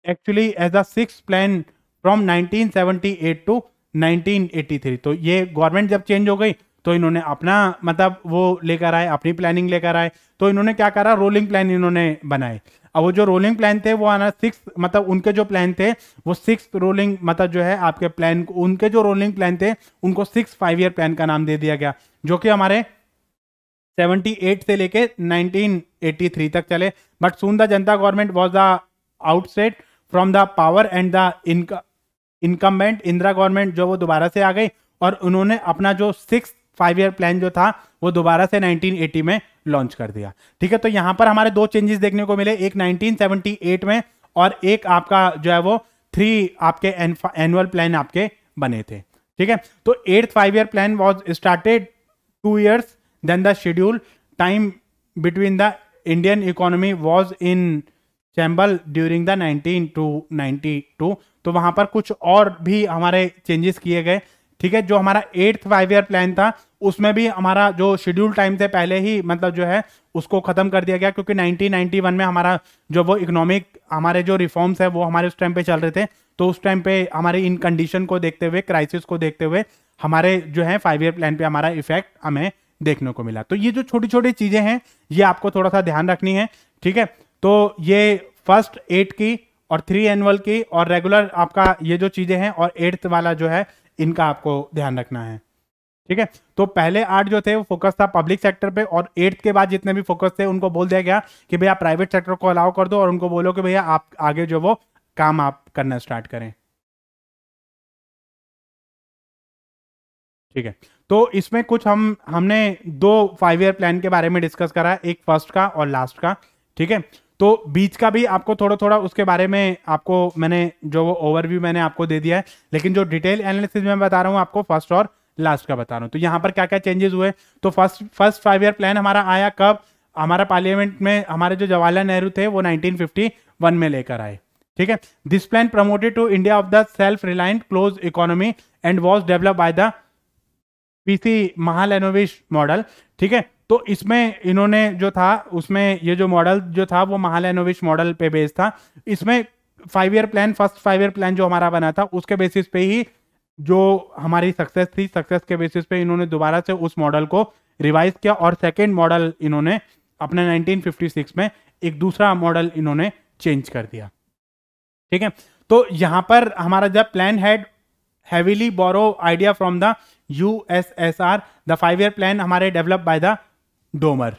actually as a six plan from 1978 to 1983 तो ये गवर्नमेंट जब चेंज हो गई तो इन्होंने अपना मतलब वो लेकर आए अपनी प्लानिंग लेकर आए तो इन्होंने क्या करा रोलिंग प्लान इन्होंने बनाए अब वो जो रोलिंग प्लान थे वो आना सिक्स मतलब उनके जो प्लान थे वो सिक्स रोलिंग मतलब जो है आपके प्लान उनके जो रोलिंग प्लान थे उनको सिक्स फाइव ईयर प्लान का नाम दे दिया गया जो कि हमारे 78 से लेके 1983 तक चले but soon the Janata government was the outset from the power and the income incumbent Indira government जो वो दोबारा से आ गई और उन्होंने अपना जो सिक्स फाइव ईयर प्लान जो था वो दोबारा से 1980 में लॉन्च कर दिया ठीक है तो यहाँ पर हमारे दो चेंजेस देखने को मिले एक 1978 में और एक आपका जो है वो थ्री आपके एनुअल प्लान आपके बने थे ठीक है तो eighth five year plan was started two years than the schedule time between the Indian economy was in shambles during the 19 to 92 तो वहां पर कुछ और भी हमारे चेंजेस किए गए ठीक है जो हमारा एट्थ फाइव ईयर प्लान था उसमें भी हमारा जो शेड्यूल टाइम थे पहले ही मतलब जो है उसको खत्म कर दिया गया क्योंकि 1991 में हमारा जो वो इकोनॉमिक हमारे जो रिफॉर्म्स है वो हमारे उस टाइम पे चल रहे थे तो उस टाइम पे हमारी इन कंडीशन को देखते हुए क्राइसिस को देखते हुए हमारे जो है फाइव ईयर प्लान पे हमारा इफेक्ट हमें देखने को मिला तो ये जो छोटी छोटी चीजें हैं ये आपको थोड़ा सा ध्यान रखनी है ठीक है तो ये फर्स्ट एट की और थ्री एनुअल की और रेगुलर आपका ये जो चीजें हैं और एट्थ वाला जो है इनका आपको ध्यान रखना है ठीक है तो पहले आठ जो थे वो फोकस था पब्लिक सेक्टर पे और एट्थ के बाद जितने भी फोकस थे उनको बोल दिया गया कि भैया प्राइवेट सेक्टर को अलाउ कर दो और उनको बोलो कि भैया आप आगे जो वो काम आप करना स्टार्ट करें ठीक है तो इसमें कुछ हम हमने दो फाइव ईयर प्लान के बारे में डिस्कस करा एक फर्स्ट का और लास्ट का ठीक है तो बीच का भी आपको थोड़ा थोड़ा उसके बारे में आपको मैंने जो वो ओवरव्यू मैंने आपको दे दिया है लेकिन जो डिटेल एनालिसिस मैं बता रहा हूँ आपको फर्स्ट और लास्ट का बता रहा हूँ तो यहाँ पर क्या क्या चेंजेस हुए तो first first five year plan हमारा आया कब हमारा पार्लियामेंट में हमारे जो जवाहरलाल नेहरू थे वो 1951 में लेकर आए ठीक है this plan promoted to India of the self reliant close economy and was develop by the PC Mahalanobis model ठीक है तो इसमें इन्होंने जो था उसमें ये जो मॉडल जो था वो महालानोविच मॉडल पे बेस्ड था इसमें five year plan first five year plan जो हमारा बना था उसके बेसिस पे ही जो हमारी सक्सेस थी सक्सेस के बेसिस पे इन्होंने दोबारा से उस मॉडल को रिवाइज किया और सेकेंड मॉडल इन्होंने अपने 1956 में एक दूसरा मॉडल इन्होंने चेंज कर दिया ठीक है तो यहाँ पर हमारा जब plan had heavily borrow idea from the U S S R the five year plan हमारे develop by the Domar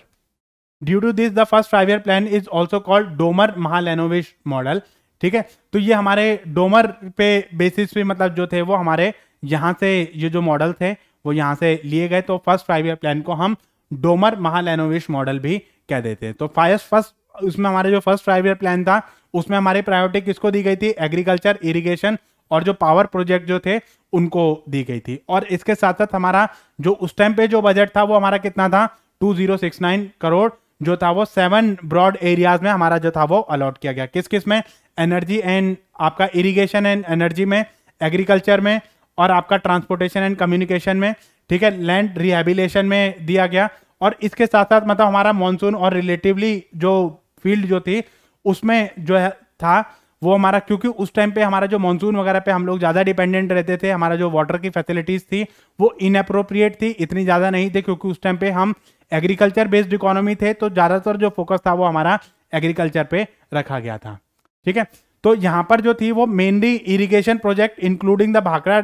due to this the first five year plan is also called Domar Mahalanobis model ठीक है तो ये हमारे Domar पे basis पे मतलब जो थे वो हमारे यहाँ से ये जो मॉडल थे वो यहाँ से लिए गए तो फर्स्ट फाइव ईयर प्लान को हम डोमर महालेनोविश मॉडल भी कह देते हैं तो फाइस्ट फर्स्ट उसमें हमारे जो फर्स्ट फाइव ईयर प्लान था उसमें हमारी प्रायोरिटी किसको दी गई थी एग्रीकल्चर इरीगेशन और जो पावर प्रोजेक्ट जो थे उनको दी गई थी और इसके साथ साथ हमारा जो उस टाइम पे जो बजट था वो हमारा कितना था 2069 करोड़ जो था वो सेवन ब्रॉड एरियाज में हमारा जो था वो अलॉट किया गया किस किस में एनर्जी एंड आपका इरिगेशन एंड एनर्जी में एग्रीकल्चर में और आपका ट्रांसपोर्टेशन एंड कम्युनिकेशन में ठीक है लैंड रिहेबिलेशन में दिया गया और इसके साथ साथ मतलब हमारा मानसून और रिलेटिवली जो फील्ड जो थी उसमें जो है था वो हमारा क्योंकि उस टाइम पे हमारा जो मानसून वगैरह पे हम लोग ज़्यादा डिपेंडेंट रहते थे हमारा जो वाटर की फैसिलिटीज़ थी वो इनअप्रोप्रिएट थी इतनी ज़्यादा नहीं थी क्योंकि उस टाइम पे हम एग्रीकल्चर बेस्ड इकोनॉमी थे तो ज़्यादातर जो फोकस था वो हमारा एग्रीकल्चर पे रखा गया था ठीक है तो यहाँ पर जो थी वो mainly irrigation project including the Bhakra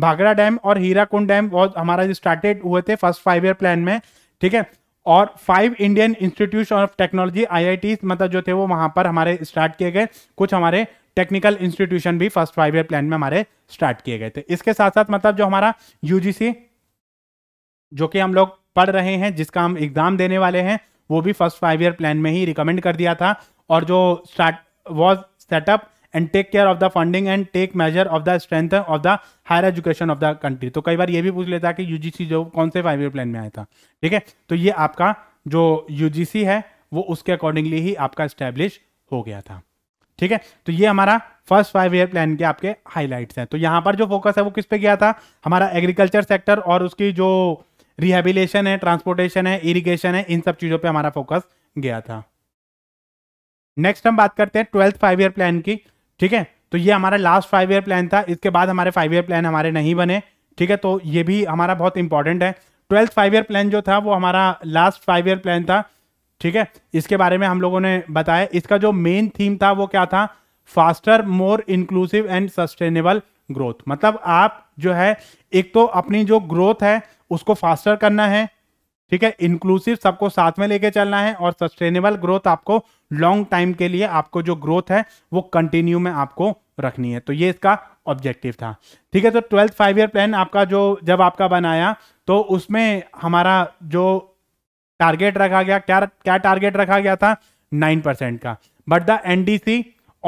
Bhakra dam और हीराकुंड डैम बहुत हमारा जो स्टार्टेड हुए थे फर्स्ट फाइव ईयर प्लान में ठीक है और five Indian institute of technology I मतलब जो थे वो वहां पर हमारे स्टार्ट किए गए कुछ हमारे टेक्निकल इंस्टीट्यूशन भी फर्स्ट फाइव ईयर प्लान में हमारे स्टार्ट किए गए थे इसके साथ साथ मतलब जो हमारा यूजीसी जो कि हम लोग पढ़ रहे हैं जिसका हम एग्जाम देने वाले हैं वो भी फर्स्ट फाइव ईयर प्लान में ही रिकमेंड कर दिया था और जो start was set up and take care of the funding and take measure of the strength of the higher education of the country तो कई बार ये भी पूछ लेता है कि यूजीसी जो कौन से फाइव ईयर प्लान में आया था ठीक है तो ये आपका जो यूजीसी है वो उसके अकॉर्डिंगली ही आपका स्टैब्लिश हो गया था ठीक है तो ये हमारा फर्स्ट फाइव ईयर प्लान के आपके हाईलाइट्स हैं तो यहाँ पर जो फोकस है वो किस पे गया था हमारा एग्रीकल्चर सेक्टर और उसकी जो रिहेबिलेशन है ट्रांसपोर्टेशन है इरिगेशन है इन सब चीज़ों पे हमारा फोकस गया था नेक्स्ट हम बात करते हैं ट्वेल्थ फाइव ईयर प्लान की ठीक है तो ये हमारा लास्ट फाइव ईयर प्लान था इसके बाद हमारे फाइव ईयर प्लान हमारे नहीं बने ठीक है तो ये भी हमारा बहुत इंपॉर्टेंट है ट्वेल्थ फाइव ईयर प्लान जो था वो हमारा लास्ट फाइव ईयर प्लान था ठीक है इसके बारे में हम लोगों ने बताया इसका जो मेन थीम था वो क्या था faster more inclusive and sustainable growth मतलब आप जो है एक तो अपनी जो ग्रोथ है उसको फास्टर करना है ठीक है इंक्लूसिव सबको साथ में लेके चलना है और सस्टेनेबल ग्रोथ आपको लॉन्ग टाइम के लिए आपको जो ग्रोथ है वो कंटिन्यू में आपको रखनी है तो ये इसका ऑब्जेक्टिव था ठीक है तो ट्वेल्थ फाइव ईयर प्लान आपका जो जब आपका बनाया तो उसमें हमारा जो टारगेट रखा गया क्या क्या टारगेट रखा गया था नाइन परसेंट का but the NDC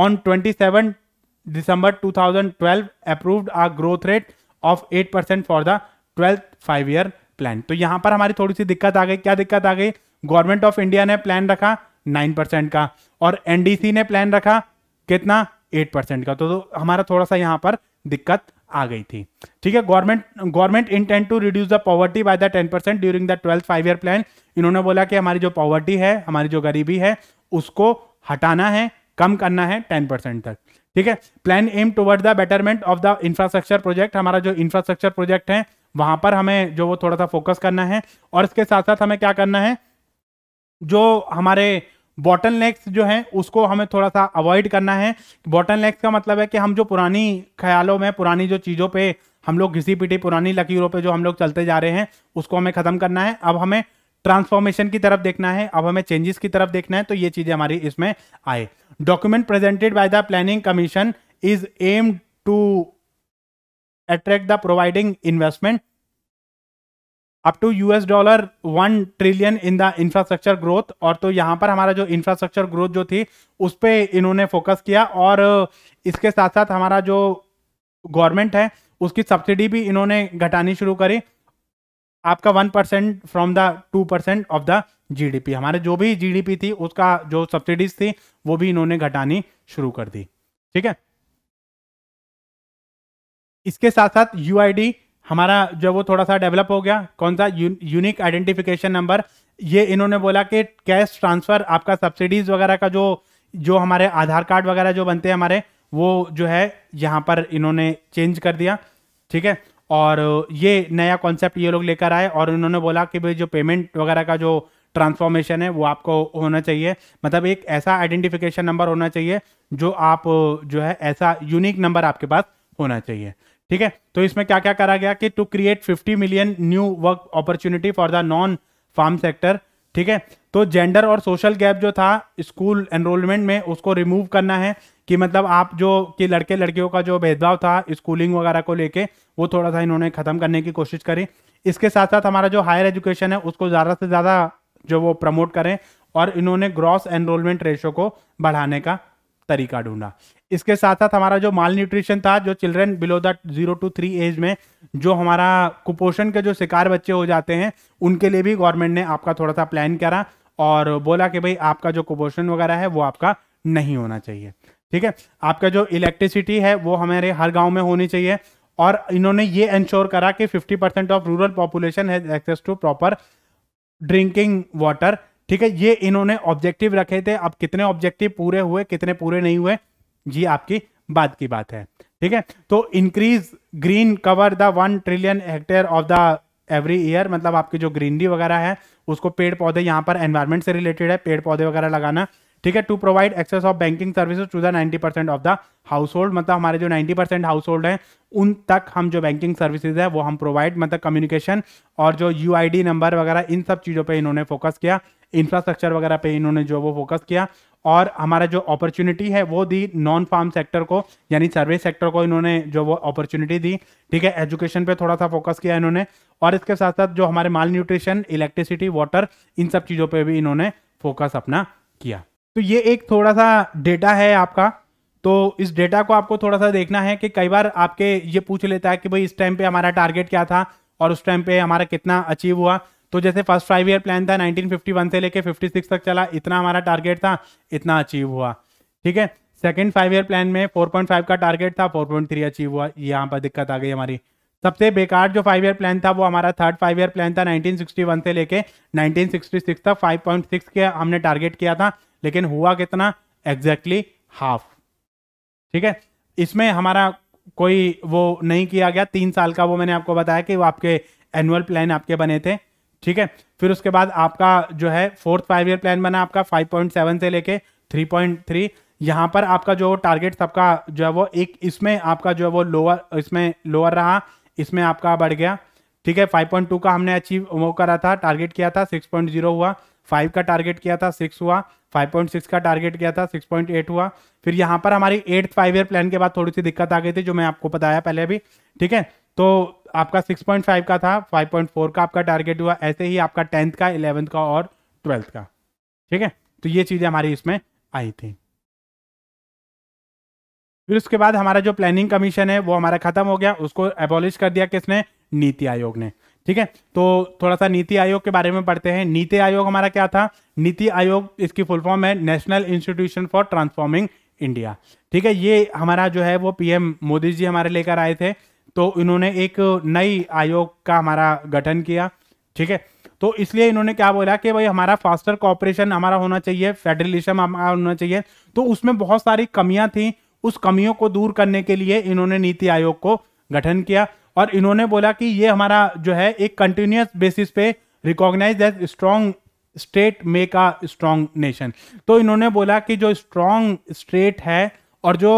on twenty seven December two thousand twelve approved a growth rate of eight percent for the twelfth five year plan तो यहां पर हमारी थोड़ी सी दिक्कत आ गई क्या दिक्कत आ गई गवर्नमेंट ऑफ इंडिया ने प्लान रखा नाइन परसेंट का और एनडीसी ने प्लान रखा कितना एट परसेंट का तो, तो हमारा थोड़ा सा यहां पर दिक्कत आ गई थी ठीक है government government intent to reduce the poverty by the ten percent during the twelfth five year plan इन्होंने बोला कि हमारी जो पॉवर्टी है हमारी जो गरीबी है उसको हटाना है कम करना है टेन परसेंट तक ठीक है plan aim toward the betterment of the infrastructure project हमारा जो इंफ्रास्ट्रक्चर प्रोजेक्ट है वहां पर हमें जो वो थोड़ा सा फोकस करना है और इसके साथ साथ हमें क्या करना है जो हमारे बॉटल नेक्स जो है उसको हमें थोड़ा सा अवॉइड करना है बॉटल नेक्स का मतलब है कि हम जो पुरानी ख्यालों में पुरानी जो चीज़ों पे हम लोग घिसी पिटी पुरानी लकीरों पे जो हम लोग चलते जा रहे हैं उसको हमें ख़त्म करना है अब हमें ट्रांसफॉर्मेशन की तरफ देखना है अब हमें चेंजेस की तरफ देखना है तो ये चीज़ें हमारी इसमें आए document presented by the planning commission is aim to attract the providing investment up to US dollar one trillion in the infrastructure growth और तो यहाँ पर हमारा जो इंफ्रास्ट्रक्चर ग्रोथ जो थी उस पर इन्होंने फोकस किया और इसके साथ साथ हमारा जो गवर्नमेंट है उसकी सब्सिडी भी इन्होंने घटानी शुरू करी आपका one percent from the two percent of the G D P हमारे जो भी जी डी पी थी उसका जो सब्सिडीज थी वो भी इन्होंने घटानी शुरू कर दी ठीक है इसके साथ साथ यू हमारा जो वो थोड़ा सा डेवलप हो गया कौन सा यू, यूनिक आइडेंटिफिकेशन नंबर ये इन्होंने बोला कि कैश ट्रांसफर आपका सब्सिडीज वगैरह का जो जो हमारे आधार कार्ड वगैरह जो बनते हैं हमारे वो जो है यहाँ पर इन्होंने चेंज कर दिया ठीक है और ये नया कॉन्सेप्ट ये लोग लेकर आए और इन्होंने बोला कि भाई जो पेमेंट वगैरह का जो ट्रांसफॉर्मेशन है वो आपको होना चाहिए मतलब एक ऐसा आइडेंटिफिकेशन नंबर होना चाहिए जो आप जो है ऐसा यूनिक नंबर आपके पास होना चाहिए ठीक है तो इसमें क्या क्या करा गया कि to create 50 million new work opportunity for the non farm sector ठीक है तो जेंडर और सोशल गैप जो था स्कूल एनरोलमेंट में उसको रिमूव करना है कि मतलब आप जो कि लड़के लड़कियों का जो भेदभाव था स्कूलिंग वगैरह को लेके वो थोड़ा सा इन्होंने ख़त्म करने की कोशिश करी इसके साथ साथ हमारा जो हायर एजुकेशन है उसको ज़्यादा से ज़्यादा जो वो प्रमोट करें और इन्होंने ग्रॉस एनरोलमेंट रेशो को बढ़ाने का तरीका ढूंढा इसके साथ साथ हमारा जो माल न्यूट्रिशन था जो children below the zero to three age में जो हमारा कुपोषण के जो शिकार बच्चे हो जाते हैं उनके लिए भी गवर्नमेंट ने आपका थोड़ा सा प्लान करा और बोला कि भाई आपका जो कुपोषण वगैरह है वो आपका नहीं होना चाहिए ठीक है आपका जो इलेक्ट्रिसिटी है वो हमारे हर गाँव में होनी चाहिए और इन्होंने ये इंश्योर करा कि 50 percent of rural population has access to proper drinking water ठीक है ये इन्होंने ऑब्जेक्टिव रखे थे अब कितने ऑब्जेक्टिव पूरे हुए कितने पूरे नहीं हुए जी आपकी बाद की बात है ठीक है तो increase green cover the one trillion hectare of the every year मतलब आपकी जो ग्रीनरी वगैरह है उसको पेड़ पौधे यहाँ पर एनवायरमेंट से रिलेटेड है पेड़ पौधे वगैरह लगाना ठीक है to provide access of banking services to the 90 percent of the household मतलब हमारे जो 90 परसेंट हाउस होल्ड है उन तक हम जो बैंकिंग सर्विसेज है वो हम प्रोवाइड मतलब कम्युनिकेशन और जो यू नंबर वगैरह इन सब चीज़ों पर इन्होंने फोकस किया इंफ्रास्ट्रक्चर वगैरह पे इन्होंने जो वो फोकस किया और हमारा जो अपॉर्चुनिटी है वो दी नॉन फार्म सेक्टर को यानी सर्विस सेक्टर को इन्होंने जो वो अपॉर्चुनिटी दी ठीक है एजुकेशन पे थोड़ा सा फोकस किया इन्होंने और इसके साथ साथ जो हमारे माल न्यूट्रिशन इलेक्ट्रिसिटी वाटर इन सब चीज़ों पे भी इन्होंने फोकस अपना किया तो ये एक थोड़ा सा डेटा है आपका तो इस डेटा को आपको थोड़ा सा देखना है कि कई बार आपके ये पूछ लेता है कि भाई इस टाइम पे हमारा टारगेट क्या था और उस टाइम पे हमारा कितना अचीव हुआ तो जैसे फर्स्ट फाइव ईयर प्लान था 1951 से लेके 56 तक चला इतना हमारा टारगेट था इतना अचीव हुआ ठीक है सेकंड फाइव ईयर प्लान में 4.5 का टारगेट था 4.3 अचीव हुआ यहाँ पर दिक्कत आ गई हमारी सबसे बेकार जो फाइव ईयर प्लान था वो हमारा थर्ड फाइव ईयर प्लान था 1961 से लेके 1966 तक 5.6 के हमने टारगेट किया था लेकिन हुआ कितना एग्जैक्टली हाफ ठीक है इसमें हमारा कोई वो नहीं किया गया तीन साल का वो मैंने आपको बताया कि वो आपके एनुअल प्लान आपके बने थे ठीक है फिर उसके बाद आपका जो है फोर्थ फाइव ईयर प्लान बना आपका 5.7 से लेके 3.3 यहाँ पर आपका जो टारगेट सबका जो है वो एक इसमें आपका जो है वो लोअर इसमें लोअर रहा इसमें आपका बढ़ गया ठीक है 5.2 का हमने अचीव वो करा था टारगेट किया था 6.0 हुआ 5 का टारगेट किया था 6 हुआ 5.6 का टारगेट किया था 6.8 हुआ फिर यहाँ पर हमारी एट्थ फाइव ईयर प्लान के बाद थोड़ी सी दिक्कत आ गई थी जो मैं आपको बताया पहले अभी ठीक है तो आपका 6.5 का था 5.4 का आपका टारगेट हुआ ऐसे ही आपका टेंथ का इलेवेंथ का और ट्वेल्थ का ठीक है तो ये चीज़ें हमारी इसमें आई थी फिर उसके बाद हमारा जो प्लानिंग कमीशन है वो हमारा खत्म हो गया उसको एबॉलिश कर दिया किसने नीति आयोग ने ठीक है तो थोड़ा सा नीति आयोग के बारे में पढ़ते हैं नीति आयोग हमारा क्या था नीति आयोग इसकी फुल फॉर्म है national institution for transforming India ठीक है ये हमारा जो है वो पीएम मोदी जी हमारे लेकर आए थे तो इन्होंने एक नई आयोग का हमारा गठन किया ठीक है तो इसलिए इन्होंने क्या बोला कि भाई हमारा फास्टर कॉपरेशन हमारा होना चाहिए फेडरलिज्म हमारा हाँ, होना चाहिए तो उसमें बहुत सारी कमियां थी उस कमियों को दूर करने के लिए इन्होंने नीति आयोग को गठन किया और इन्होंने बोला कि ये हमारा जो है एक कंटिन्यूस बेसिस पे recognise as strong state make a strong nation तो इन्होंने बोला कि जो स्ट्रॉन्ग स्टेट है और जो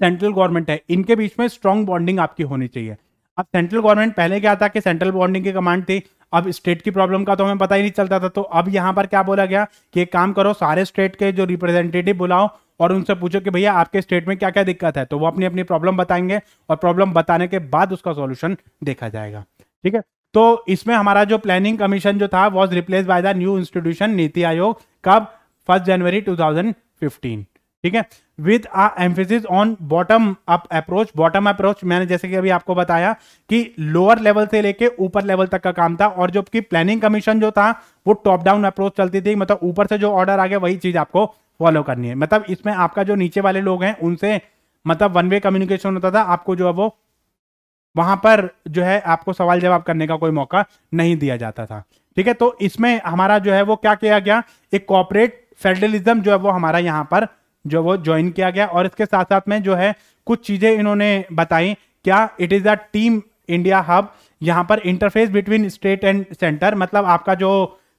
सेंट्रल गवर्नमेंट है इनके बीच में स्ट्रॉन्ग बॉन्डिंग आपकी होनी चाहिए अब सेंट्रल गवर्नमेंट पहले क्या था कि सेंट्रल बॉन्डिंग की कमांड थी अब स्टेट की प्रॉब्लम का तो हमें पता ही नहीं चलता था तो अब यहाँ पर क्या बोला गया कि एक काम करो सारे स्टेट के जो रिप्रेजेंटेटिव बुलाओ और उनसे पूछो कि भैया आपके स्टेट में क्या क्या दिक्कत है तो वो अपनी अपनी प्रॉब्लम बताएंगे और प्रॉब्लम बताने के बाद उसका सॉल्यूशन देखा जाएगा ठीक है तो इसमें हमारा जो प्लानिंग कमीशन जो था was replace by the new institution NITI Aayog कब फर्स्ट जनवरी फिफ्टीन ठीक है with a emphasis on bottom up approach bottom approach मैंने जैसे कि अभी आपको बताया कि लोअर लेवल से लेके ऊपर लेवल तक का काम था और जो कि प्लानिंग कमीशन जो था वो टॉप डाउन अप्रोच चलती थी मतलब ऊपर से जो ऑर्डर आ गया वही चीज आपको फॉलो करनी है मतलब इसमें आपका जो नीचे वाले लोग हैं उनसे मतलब वन वे कम्युनिकेशन होता था आपको जो है वो वहां पर जो है आपको सवाल जवाब करने का कोई मौका नहीं दिया जाता था ठीक है तो इसमें हमारा जो है वो क्या किया गया एक कॉपरेट फेडरलिज्म जो है वो हमारा यहाँ पर जो वो ज्वाइन किया गया और इसके साथ साथ में जो है कुछ चीजें इन्होंने बताई क्या it is a team India hub यहाँ पर interface between state and centre मतलब आपका जो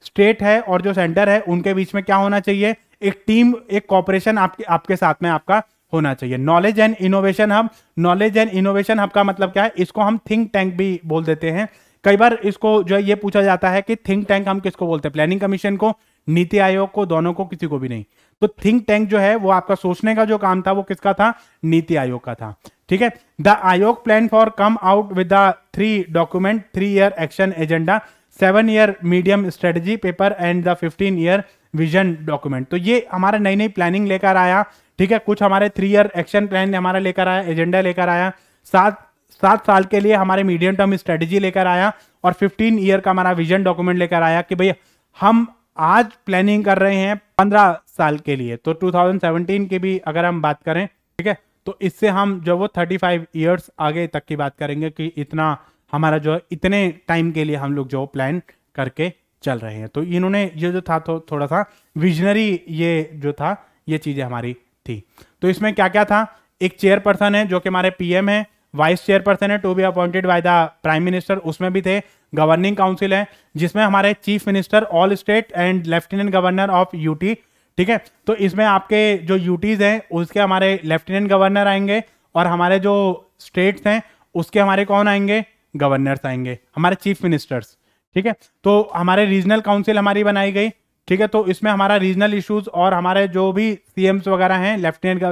स्टेट है और जो सेंटर है उनके बीच में क्या होना चाहिए एक टीम एक कॉपरेशन आपके आपके साथ में आपका होना चाहिए knowledge and innovation hub knowledge and innovation hub का मतलब क्या है इसको हम थिंक टैंक भी बोल देते हैं कई बार इसको जो है ये पूछा जाता है कि थिंक टैंक हम किसको बोलते हैं प्लानिंग कमीशन को नीति आयोग को दोनों को किसी को भी नहीं तो थिंक टैंक जो है वो आपका सोचने का जो काम था वो किसका था नीति आयोग का था ठीक है the Aayog plan for come out with the three document three year action agenda seven year medium strategy paper and the fifteen year vision document तो ये हमारा नई नई प्लानिंग लेकर आया ठीक है कुछ हमारे थ्री ईयर एक्शन प्लान हमारा लेकर आया एजेंडा लेकर आया सात सात साल के लिए हमारे मीडियम टर्म स्ट्रेटेजी लेकर आया और फिफ्टीन ईयर का हमारा विजन डॉक्यूमेंट लेकर आया कि भाई हम आज प्लानिंग कर रहे हैं पंद्रह साल के लिए तो 2017 की भी अगर हम बात करें ठीक है तो इससे हम जो वो 35 ईयर्स आगे तक की बात करेंगे कि इतना हमारा जो है इतने टाइम के लिए हम लोग जो प्लान करके चल रहे हैं तो इन्होंने ये जो था थो, तो थोड़ा सा विजनरी ये जो था ये चीज़ें हमारी थी तो इसमें क्या क्या था एक चेयरपर्सन है जो कि हमारे पीएम है वाइस चेयरपर्सन है to be appointed by the prime minister उसमें भी थे गवर्निंग काउंसिल है जिसमें हमारे chief minister all state and lieutenant governor of UT ठीक है तो इसमें आपके जो यूटीज हैं उसके हमारे लेफ्टिनेंट गवर्नर आएंगे और हमारे जो स्टेट्स हैं उसके हमारे कौन आएंगे गवर्नर्स आएंगे हमारे चीफ मिनिस्टर्स ठीक है तो हमारे रीजनल काउंसिल हमारी बनाई गई ठीक है तो इसमें हमारा रीजनल इश्यूज और हमारे जो भी सीएम्स वगैरह हैं लेफ्टिनेंट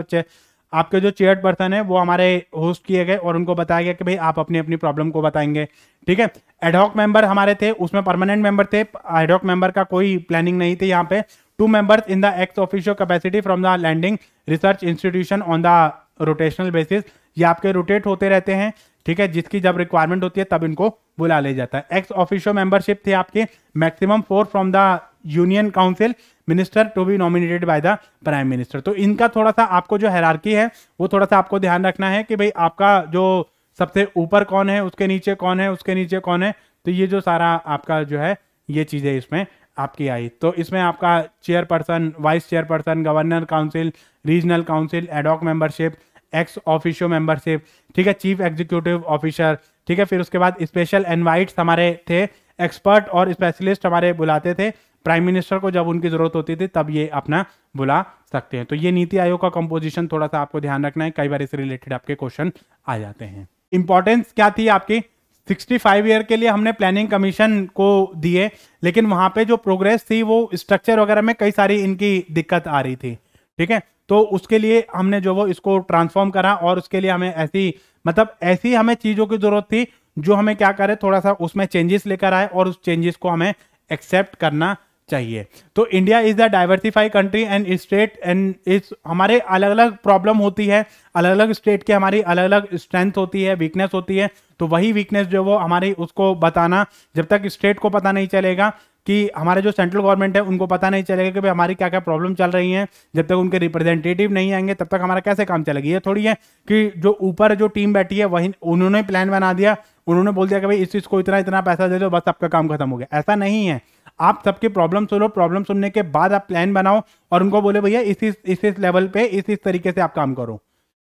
आपके जो चेयर पर्सन है वो हमारे होस्ट किए गए और उनको बताया गया कि भाई आप अपनी अपनी प्रॉब्लम को बताएंगे ठीक है एडहॉक मेंबर हमारे थे उसमें परमानेंट मेंबर थे एडहॉक मेंबर का कोई प्लानिंग नहीं थी यहाँ पे two members in the ex official capacity from the landing research institution on the rotational basis ये आपके रोटेट होते रहते हैं ठीक है जिसकी जब रिक्वायरमेंट होती है तब इनको बुला लिया जाता है एक्स ऑफिशियल मेंबरशिप थी आपके maximum four from the union council minister to be nominated by the prime minister तो इनका थोड़ा सा आपको जो हैरारकी है वो थोड़ा सा आपको ध्यान रखना है कि भाई आपका जो सबसे ऊपर कौन है उसके नीचे कौन है उसके नीचे कौन है तो ये जो सारा आपका जो है ये चीज़ें इसमें आपकी आई तो इसमें आपका chairperson vice chairperson governor council regional council ad hoc membership ex officio membership ठीक है चीफ एग्जीक्यूटिव ऑफिसर ठीक है फिर उसके बाद स्पेशल एनवाइट्स हमारे थे एक्सपर्ट और स्पेशलिस्ट हमारे बुलाते थे प्राइम मिनिस्टर को जब उनकी जरूरत होती थी तब ये अपना बुला सकते हैं तो ये नीति आयोग का कंपोजिशन थोड़ा सा आपको ध्यान रखना है कई बार इससे रिलेटेड आपके क्वेश्चन आ जाते हैं इंपॉर्टेंस क्या थी आपकी 65 ईयर के लिए हमने प्लानिंग कमीशन को दिए लेकिन वहां पे जो प्रोग्रेस थी वो स्ट्रक्चर वगैरह में कई सारी इनकी दिक्कत आ रही थी ठीक है तो उसके लिए हमने जो वो इसको ट्रांसफॉर्म करा और उसके लिए हमें ऐसी मतलब ऐसी हमें चीज़ों की जरूरत थी जो हमें क्या करे थोड़ा सा उसमें चेंजेस लेकर आए और उस चेंजेस को हमें एक्सेप्ट करना चाहिए तो India is the diversify country and state and इस हमारे अलग अलग प्रॉब्लम होती है अलग अलग स्टेट की हमारी अलग अलग स्ट्रेंथ होती है वीकनेस होती है तो वही वीकनेस जो वो हमारी उसको बताना जब तक स्टेट को पता नहीं चलेगा कि हमारे जो सेंट्रल गवर्नमेंट है उनको पता नहीं चलेगा कि भाई हमारी क्या क्या प्रॉब्लम चल रही हैं जब तक उनके रिप्रेजेंटेटिव नहीं आएंगे तब तक हमारा कैसे काम चलेगी ये थोड़ी है कि जो ऊपर जो टीम बैठी है वही उन्होंने प्लान बना दिया उन्होंने बोल दिया कि भाई इस चीज़ को इतना इतना पैसा दे दो बस आपका काम खत्म हो गया ऐसा नहीं है आप सबके प्रॉब्लम सुनो प्रॉब्लम सुनने के बाद आप प्लान बनाओ और उनको बोले भैया इस इस इस लेवल पे इस इस तरीके से आप काम करो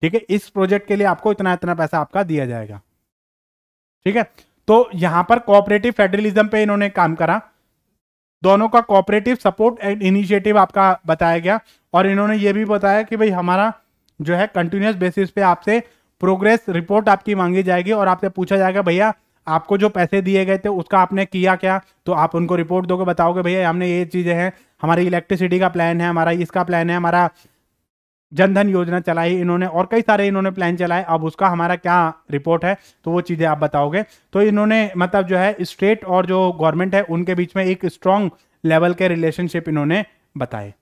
ठीक है इस प्रोजेक्ट के लिए आपको इतना इतना पैसा आपका दिया जाएगा ठीक है तो यहां पर कोऑपरेटिव फेडरलिज्म पे इन्होंने काम करा दोनों का कोऑपरेटिव सपोर्ट एंड इनिशिएटिव आपका बताया गया और इन्होंने ये भी बताया कि भाई हमारा जो है कंटिन्यूस बेसिस पे आपसे प्रोग्रेस रिपोर्ट आपकी मांगी जाएगी और आपसे पूछा जाएगा भैया आपको जो पैसे दिए गए थे उसका आपने किया क्या तो आप उनको रिपोर्ट दोगे बताओगे भैया हमने ये चीज़ें हैं हमारी इलेक्ट्रिसिटी का प्लान है हमारा इसका प्लान है हमारा जनधन योजना चलाई इन्होंने और कई सारे इन्होंने प्लान चलाए अब उसका हमारा क्या रिपोर्ट है तो वो चीज़ें आप बताओगे तो इन्होंने मतलब जो है स्टेट और जो गवर्नमेंट है उनके बीच में एक स्ट्रांग लेवल के रिलेशनशिप इन्होंने बताए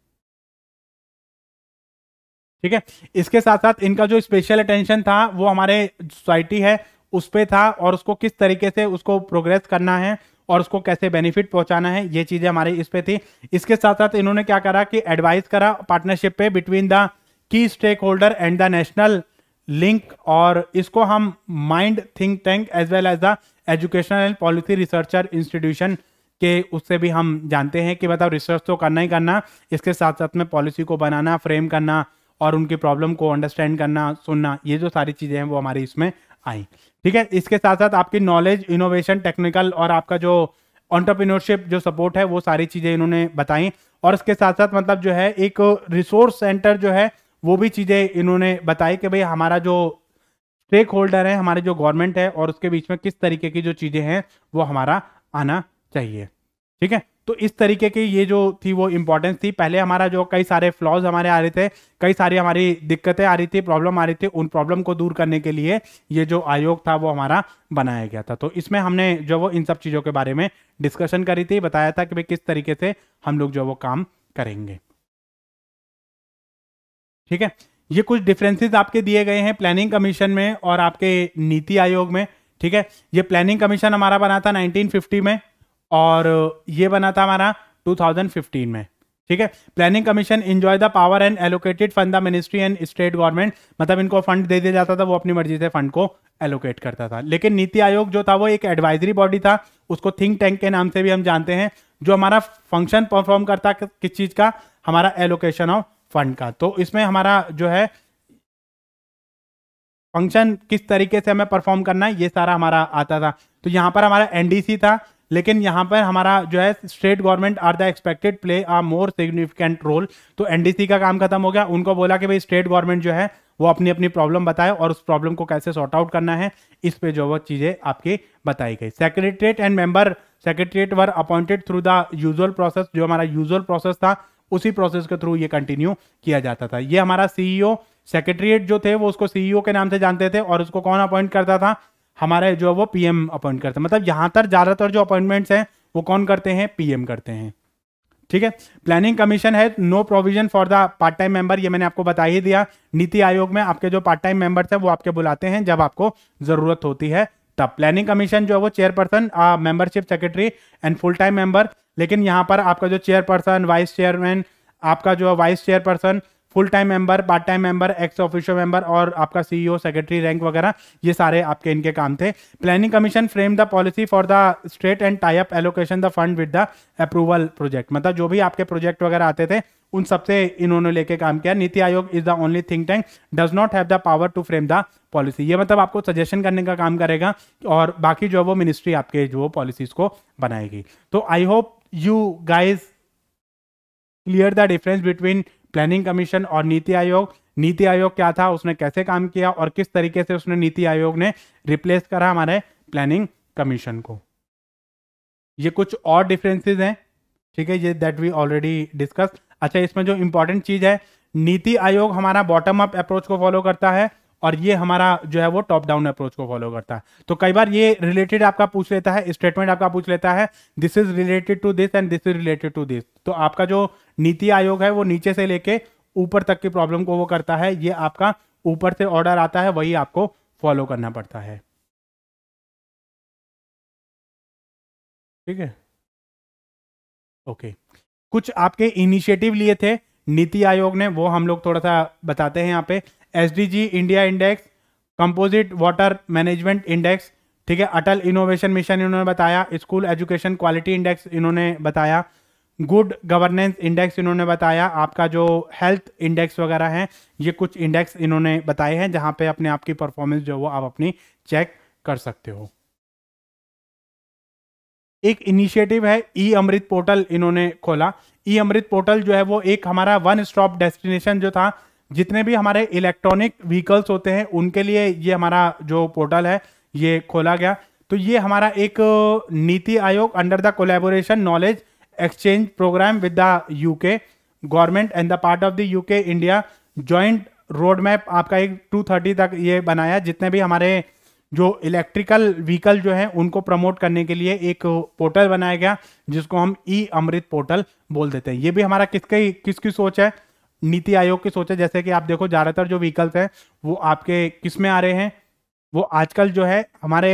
ठीक है इसके साथ साथ इनका जो स्पेशल अटेंशन था वो हमारे सोसाइटी है उस पर था और उसको किस तरीके से उसको प्रोग्रेस करना है और उसको कैसे बेनिफिट पहुंचाना है ये चीजें हमारी इस पे थी इसके साथ साथ इन्होंने क्या करा कि एडवाइस करा पार्टनरशिप पे between the key stakeholder and the national link और इसको हम mind think tank as well as the educational and policy researcher institution के उससे भी हम जानते हैं कि मतलब रिसर्च तो करना ही करना इसके साथ साथ में पॉलिसी को बनाना फ्रेम करना और उनकी प्रॉब्लम को अंडरस्टैंड करना सुनना ये जो सारी चीज़ें हैं वो हमारी इसमें आई ठीक है इसके साथ साथ आपकी नॉलेज इनोवेशन टेक्निकल और आपका जो ऑन्टरप्रीनोरशिप जो सपोर्ट है वो सारी चीज़ें इन्होंने बताई और इसके साथ साथ मतलब जो है एक रिसोर्स सेंटर जो है वो भी चीज़ें इन्होंने बताई कि भाई हमारा जो स्टेक होल्डर है हमारे जो गवर्नमेंट है और उसके बीच में किस तरीके की जो चीज़ें हैं वो हमारा आना चाहिए ठीक है तो इस तरीके की ये जो थी वो इंपॉर्टेंस थी पहले हमारा जो कई सारे फ्लॉज हमारे आ रहे थे कई सारी हमारी दिक्कतें आ रही थी प्रॉब्लम आ रही थी उन प्रॉब्लम को दूर करने के लिए ये जो आयोग था वो हमारा बनाया गया था तो इसमें हमने जो वो इन सब चीज़ों के बारे में डिस्कशन करी थी बताया था कि भाई किस तरीके से हम लोग जो वो काम करेंगे ठीक है ये कुछ डिफरेंसेस आपके दिए गए हैं प्लानिंग कमीशन में और आपके नीति आयोग में ठीक है ये प्लानिंग कमीशन हमारा बना था 1950 में और ये बना था हमारा 2015 में ठीक है planning commission enjoy the power and allocated fund the ministry and state government मतलब इनको फंड दे दिया जाता था वो अपनी मर्जी से फंड को एलोकेट करता था लेकिन नीति आयोग जो था वो एक एडवाइजरी बॉडी था उसको थिंक टैंक के नाम से भी हम जानते हैं जो हमारा फंक्शन परफॉर्म करता किस चीज का हमारा एलोकेशन ऑफ फंड का तो इसमें हमारा जो है फंक्शन किस तरीके से हमें परफॉर्म करना है ये सारा हमारा आता था तो यहाँ पर हमारा एनडीसी था लेकिन यहाँ पर हमारा जो है state government are the expected play a more significant role तो एनडीसी का काम खत्म हो गया उनको बोला कि भाई स्टेट गवर्नमेंट जो है वो अपनी अपनी प्रॉब्लम बताए और उस प्रॉब्लम को कैसे सॉर्ट आउट करना है इस पे जो वो चीज़ें आपकी बताई गई secretariat and member secretariat were appointed through the usual process जो हमारा यूजुअल प्रोसेस था उसी प्रोसेस के थ्रू ये कंटिन्यू किया जाता था ये हमारा सीईओ सेक्रेटरीट e जो थे वो उसको सीईओ e के नाम से जानते थे और उसको कौन अपॉइंट करता था हमारा जो है वो पीएम अपॉइंट करते हैं मतलब यहां तक ज़्यादातर जो अपॉइंटमेंट्स हैं वो कौन करते हैं पीएम करते हैं ठीक है प्लानिंग कमीशन है no provision for the part time member ये मैंने आपको बता ही दिया नीति आयोग में आपके जो पार्ट टाइम मेंबर्स हैं वो आपके बुलाते हैं जब आपको ज़रूरत होती है तब प्लानिंग कमीशन जो है वो chairperson membership secretary and full time member लेकिन यहाँ पर आपका जो चेयरपर्सन वाइस चेयरमैन आपका जो vice chairperson full time member part time member ex official member और आपका सीईओ सेक्रेटरी रैंक वगैरह ये सारे आपके इनके काम थे planning commission frame the policy for the state and tie up allocation the fund with the approval project मतलब जो भी आपके प्रोजेक्ट वगैरह आते थे उन सबसे इन्होंने लेके काम किया NITI Aayog is the only think tank does not have the power to frame the policy ये मतलब आपको सजेशन करने का काम करेगा और बाकी जो है वो मिनिस्ट्री आपके जो पॉलिसीज को बनाएगी तो I hope you guys clear the difference between planning commission और नीति आयोग नीति आयोग क्या था उसने कैसे काम किया और किस तरीके से उसने नीति आयोग ने रिप्लेस करा हमारे प्लानिंग कमीशन को ये कुछ और डिफरेंसेस हैं ठीक है ये दैट वी ऑलरेडी डिस्कस अच्छा इसमें जो इंपॉर्टेंट चीज़ है नीति आयोग हमारा बॉटम अप अप्रोच को फॉलो करता है और ये हमारा जो है वो टॉप डाउन अप्रोच को फॉलो करता है तो कई बार ये रिलेटेड आपका पूछ लेता है स्टेटमेंट आपका पूछ लेता है this is related to this and this is related to this तो आपका जो नीति आयोग है वो नीचे से लेके ऊपर तक की प्रॉब्लम को वो करता है ये आपका ऊपर से ऑर्डर आता है वही आपको फॉलो करना पड़ता है ठीक है ओके कुछ आपके इनिशिएटिव लिए थे नीति आयोग ने वो हम लोग थोड़ा सा बताते हैं यहाँ पे S India index composite water management index ठीक है अटल इनोवेशन मिशन इन्होंने बताया स्कूल एजुकेशन क्वालिटी इंडेक्स इन्होंने बताया गुड गवर्नेंस इंडेक्स इन्होंने बताया आपका जो हेल्थ इंडेक्स वगैरह है ये कुछ इंडेक्स इन्होंने बताए हैं जहाँ पे अपने आप की परफॉर्मेंस जो वो आप अपनी चेक कर सकते हो एक इनिशिएटिव है ई अमृत पोर्टल इन्होंने खोला ई अमृत पोर्टल जो है वो एक हमारा वन स्टॉप डेस्टिनेशन जो था जितने भी हमारे इलेक्ट्रॉनिक व्हीकल्स होते हैं उनके लिए ये हमारा जो पोर्टल है ये खोला गया तो ये हमारा एक NITI Aayog under the collaboration knowledge exchange programme with the UK government and the part of the UK India joint road map आपका एक टू थर्टी तक ये बनाया जितने भी हमारे जो इलेक्ट्रिकल व्हीकल जो हैं उनको प्रमोट करने के लिए एक पोर्टल बनाया गया जिसको हम ई अमृत पोर्टल बोल देते हैं ये भी हमारा किसके किसकी सोच है नीति आयोग की सोचे जैसे कि आप देखो ज़्यादातर जो व्हीकल्स हैं वो आपके किस में आ रहे हैं वो आजकल जो है हमारे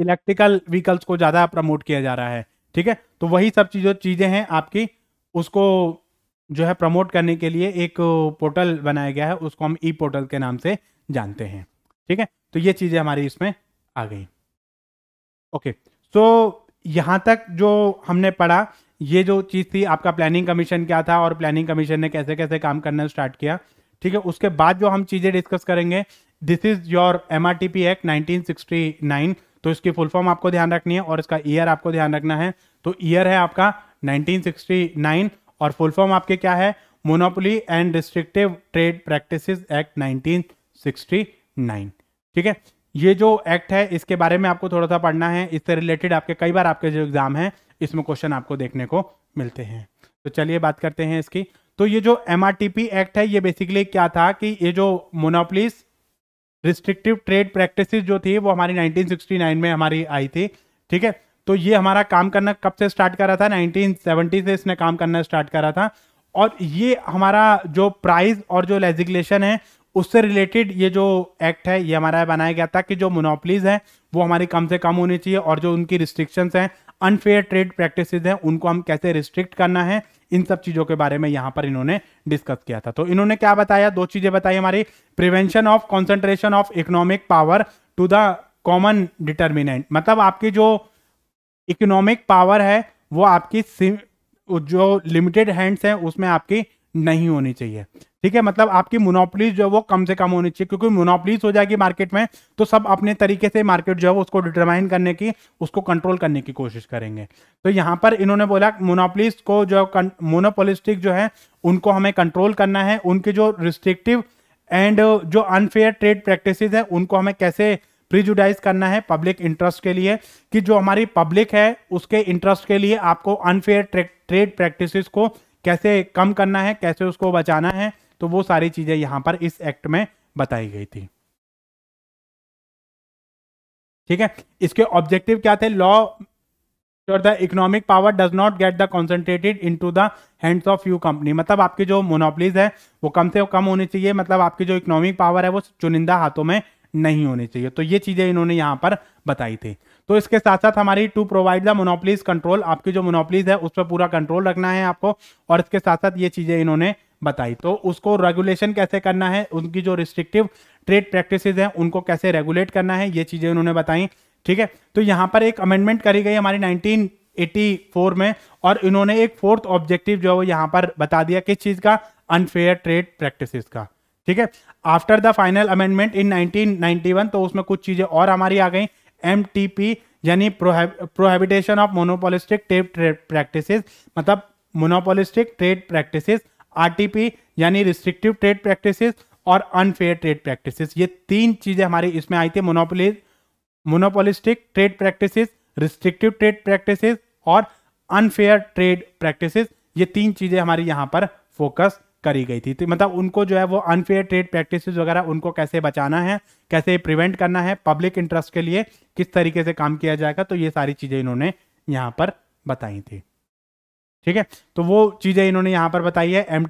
इलेक्ट्रिकल व्हीकल्स को ज़्यादा प्रमोट किया जा रहा है ठीक है तो वही सब चीज़ों चीज़ें हैं आपकी उसको जो है प्रमोट करने के लिए एक पोर्टल बनाया गया है उसको हम ई पोर्टल के नाम से जानते हैं ठीक है तो ये चीज़ें हमारी इसमें आ गई ओके सो तो यहाँ तक जो हमने पढ़ा ये जो चीज़ थी आपका प्लानिंग कमीशन क्या था और प्लानिंग कमीशन ने कैसे कैसे काम करना स्टार्ट किया ठीक है उसके बाद जो हम चीज़ें डिस्कस करेंगे this is your M R T P act nineteen sixty nine तो इसकी फुल फॉर्म आपको ध्यान रखनी है और इसका ईयर आपको ध्यान रखना है तो ईयर है आपका नाइनटीन सिक्सटी नाइन और फुल फॉर्म आपके क्या है monopoly and restrictive trade practice act nineteen sixty nine ठीक है ये जो एक्ट है इसके बारे में आपको थोड़ा सा पढ़ना है इससे रिलेटेड आपके कई बार आपके जो एग्जाम हैं इसमें क्वेश्चन आपको देखने को मिलते हैं तो चलिए बात करते हैं इसकी तो ये जो एम एक्ट है ये बेसिकली क्या था कि ये जो मोनोपलिस रिस्ट्रिक्टिव ट्रेड प्रैक्टिसेस जो थी वो हमारी 1969 में हमारी आई थी ठीक है तो ये हमारा काम करना कब से स्टार्ट करा था 1970 से इसने काम करना स्टार्ट कर रहा था और ये हमारा जो प्राइस और जो लेजिग्लेशन है उससे रिलेटेड ये जो एक्ट है ये हमारा बनाया गया था कि जो मोनोपलीज हैं वो हमारी कम से कम होनी चाहिए और जो उनकी रिस्ट्रिक्शंस हैं अनफेयर ट्रेड प्रैक्टिस हैं उनको हम कैसे रिस्ट्रिक्ट करना है इन सब चीजों के बारे में यहां पर इन्होंने डिस्कस किया था तो इन्होंने क्या बताया दो चीजें बताई हमारी prevention of concentration of economic power to the common determinant मतलब आपकी जो इकोनॉमिक पावर है वो आपकी जो लिमिटेड हैंड्स हैं उसमें आपकी नहीं होनी चाहिए ठीक है मतलब आपकी मोनोपलीज जो है वो कम से कम होनी चाहिए क्योंकि मोनोपलीज हो जाएगी मार्केट में तो सब अपने तरीके से मार्केट जो है वो उसको डिटरमाइन करने की उसको कंट्रोल करने की कोशिश करेंगे तो यहाँ पर इन्होंने बोला मोनोपलीज को जो मोनोपोलिस्टिक जो है उनको हमें कंट्रोल करना है उनके जो रिस्ट्रिक्टिव एंड जो अनफेयर ट्रेड प्रैक्टिस है उनको हमें कैसे प्रिजुडाइज करना है पब्लिक इंटरेस्ट के लिए कि जो हमारी पब्लिक है उसके इंटरेस्ट के लिए आपको अनफेयर ट्रेड प्रैक्टिस को कैसे कम करना है कैसे उसको बचाना है तो वो सारी चीज़ें यहां पर इस एक्ट में बताई गई थी ठीक है इसके ऑब्जेक्टिव क्या थे law the economic power does not get the concentrated in to the hands of you company मतलब आपकी जो मोनोपलीज है वो कम से कम होनी चाहिए मतलब आपकी जो इकोनॉमिक पावर है वो चुनिंदा हाथों में नहीं होनी चाहिए तो ये चीज़ें इन्होंने यहां पर बताई थी तो इसके साथ साथ हमारी to provide the monopolies control आपकी जो मोनोपलीज है उस पर पूरा कंट्रोल रखना है आपको और इसके साथ साथ ये चीजें इन्होंने बताई तो उसको रेगुलेशन कैसे करना है उनकी जो रिस्ट्रिक्टिव ट्रेड प्रैक्टिस हैं उनको कैसे रेगुलेट करना है ये चीजें उन्होंने बताई ठीक है तो यहाँ पर एक अमेंडमेंट करी गई हमारी 1984 में और इन्होंने एक फोर्थ ऑब्जेक्टिव जो है वो यहाँ पर बता दिया किस चीज का अनफेयर ट्रेड प्रैक्टिसेस का ठीक है after the final amendment in 1991 तो उसमें कुछ चीजें और हमारी आ गई एम यानी prohibition of monopolistic trade practice मतलब मोनोपोलिस्टिक ट्रेड प्रैक्टिस आरटीपी यानी रिस्ट्रिक्टिव ट्रेड प्रैक्टिस और अनफेयर ट्रेड प्रैक्टिस ये तीन चीजें हमारी इसमें आई थी मोनोपोलिस monopolistic trade practice restrictive trade practice और अनफेयर ट्रेड प्रैक्टिस ये तीन चीजें हमारी यहाँ पर फोकस करी गई थी तो मतलब उनको जो है वो अनफेयर ट्रेड प्रैक्टिस वगैरह उनको कैसे बचाना है कैसे प्रिवेंट करना है पब्लिक इंटरेस्ट के लिए किस तरीके से काम किया जाएगा तो ये सारी चीज़ें इन्होंने यहाँ पर बताई थी ठीक है तो वो चीज़ें इन्होंने यहाँ पर बताई है एम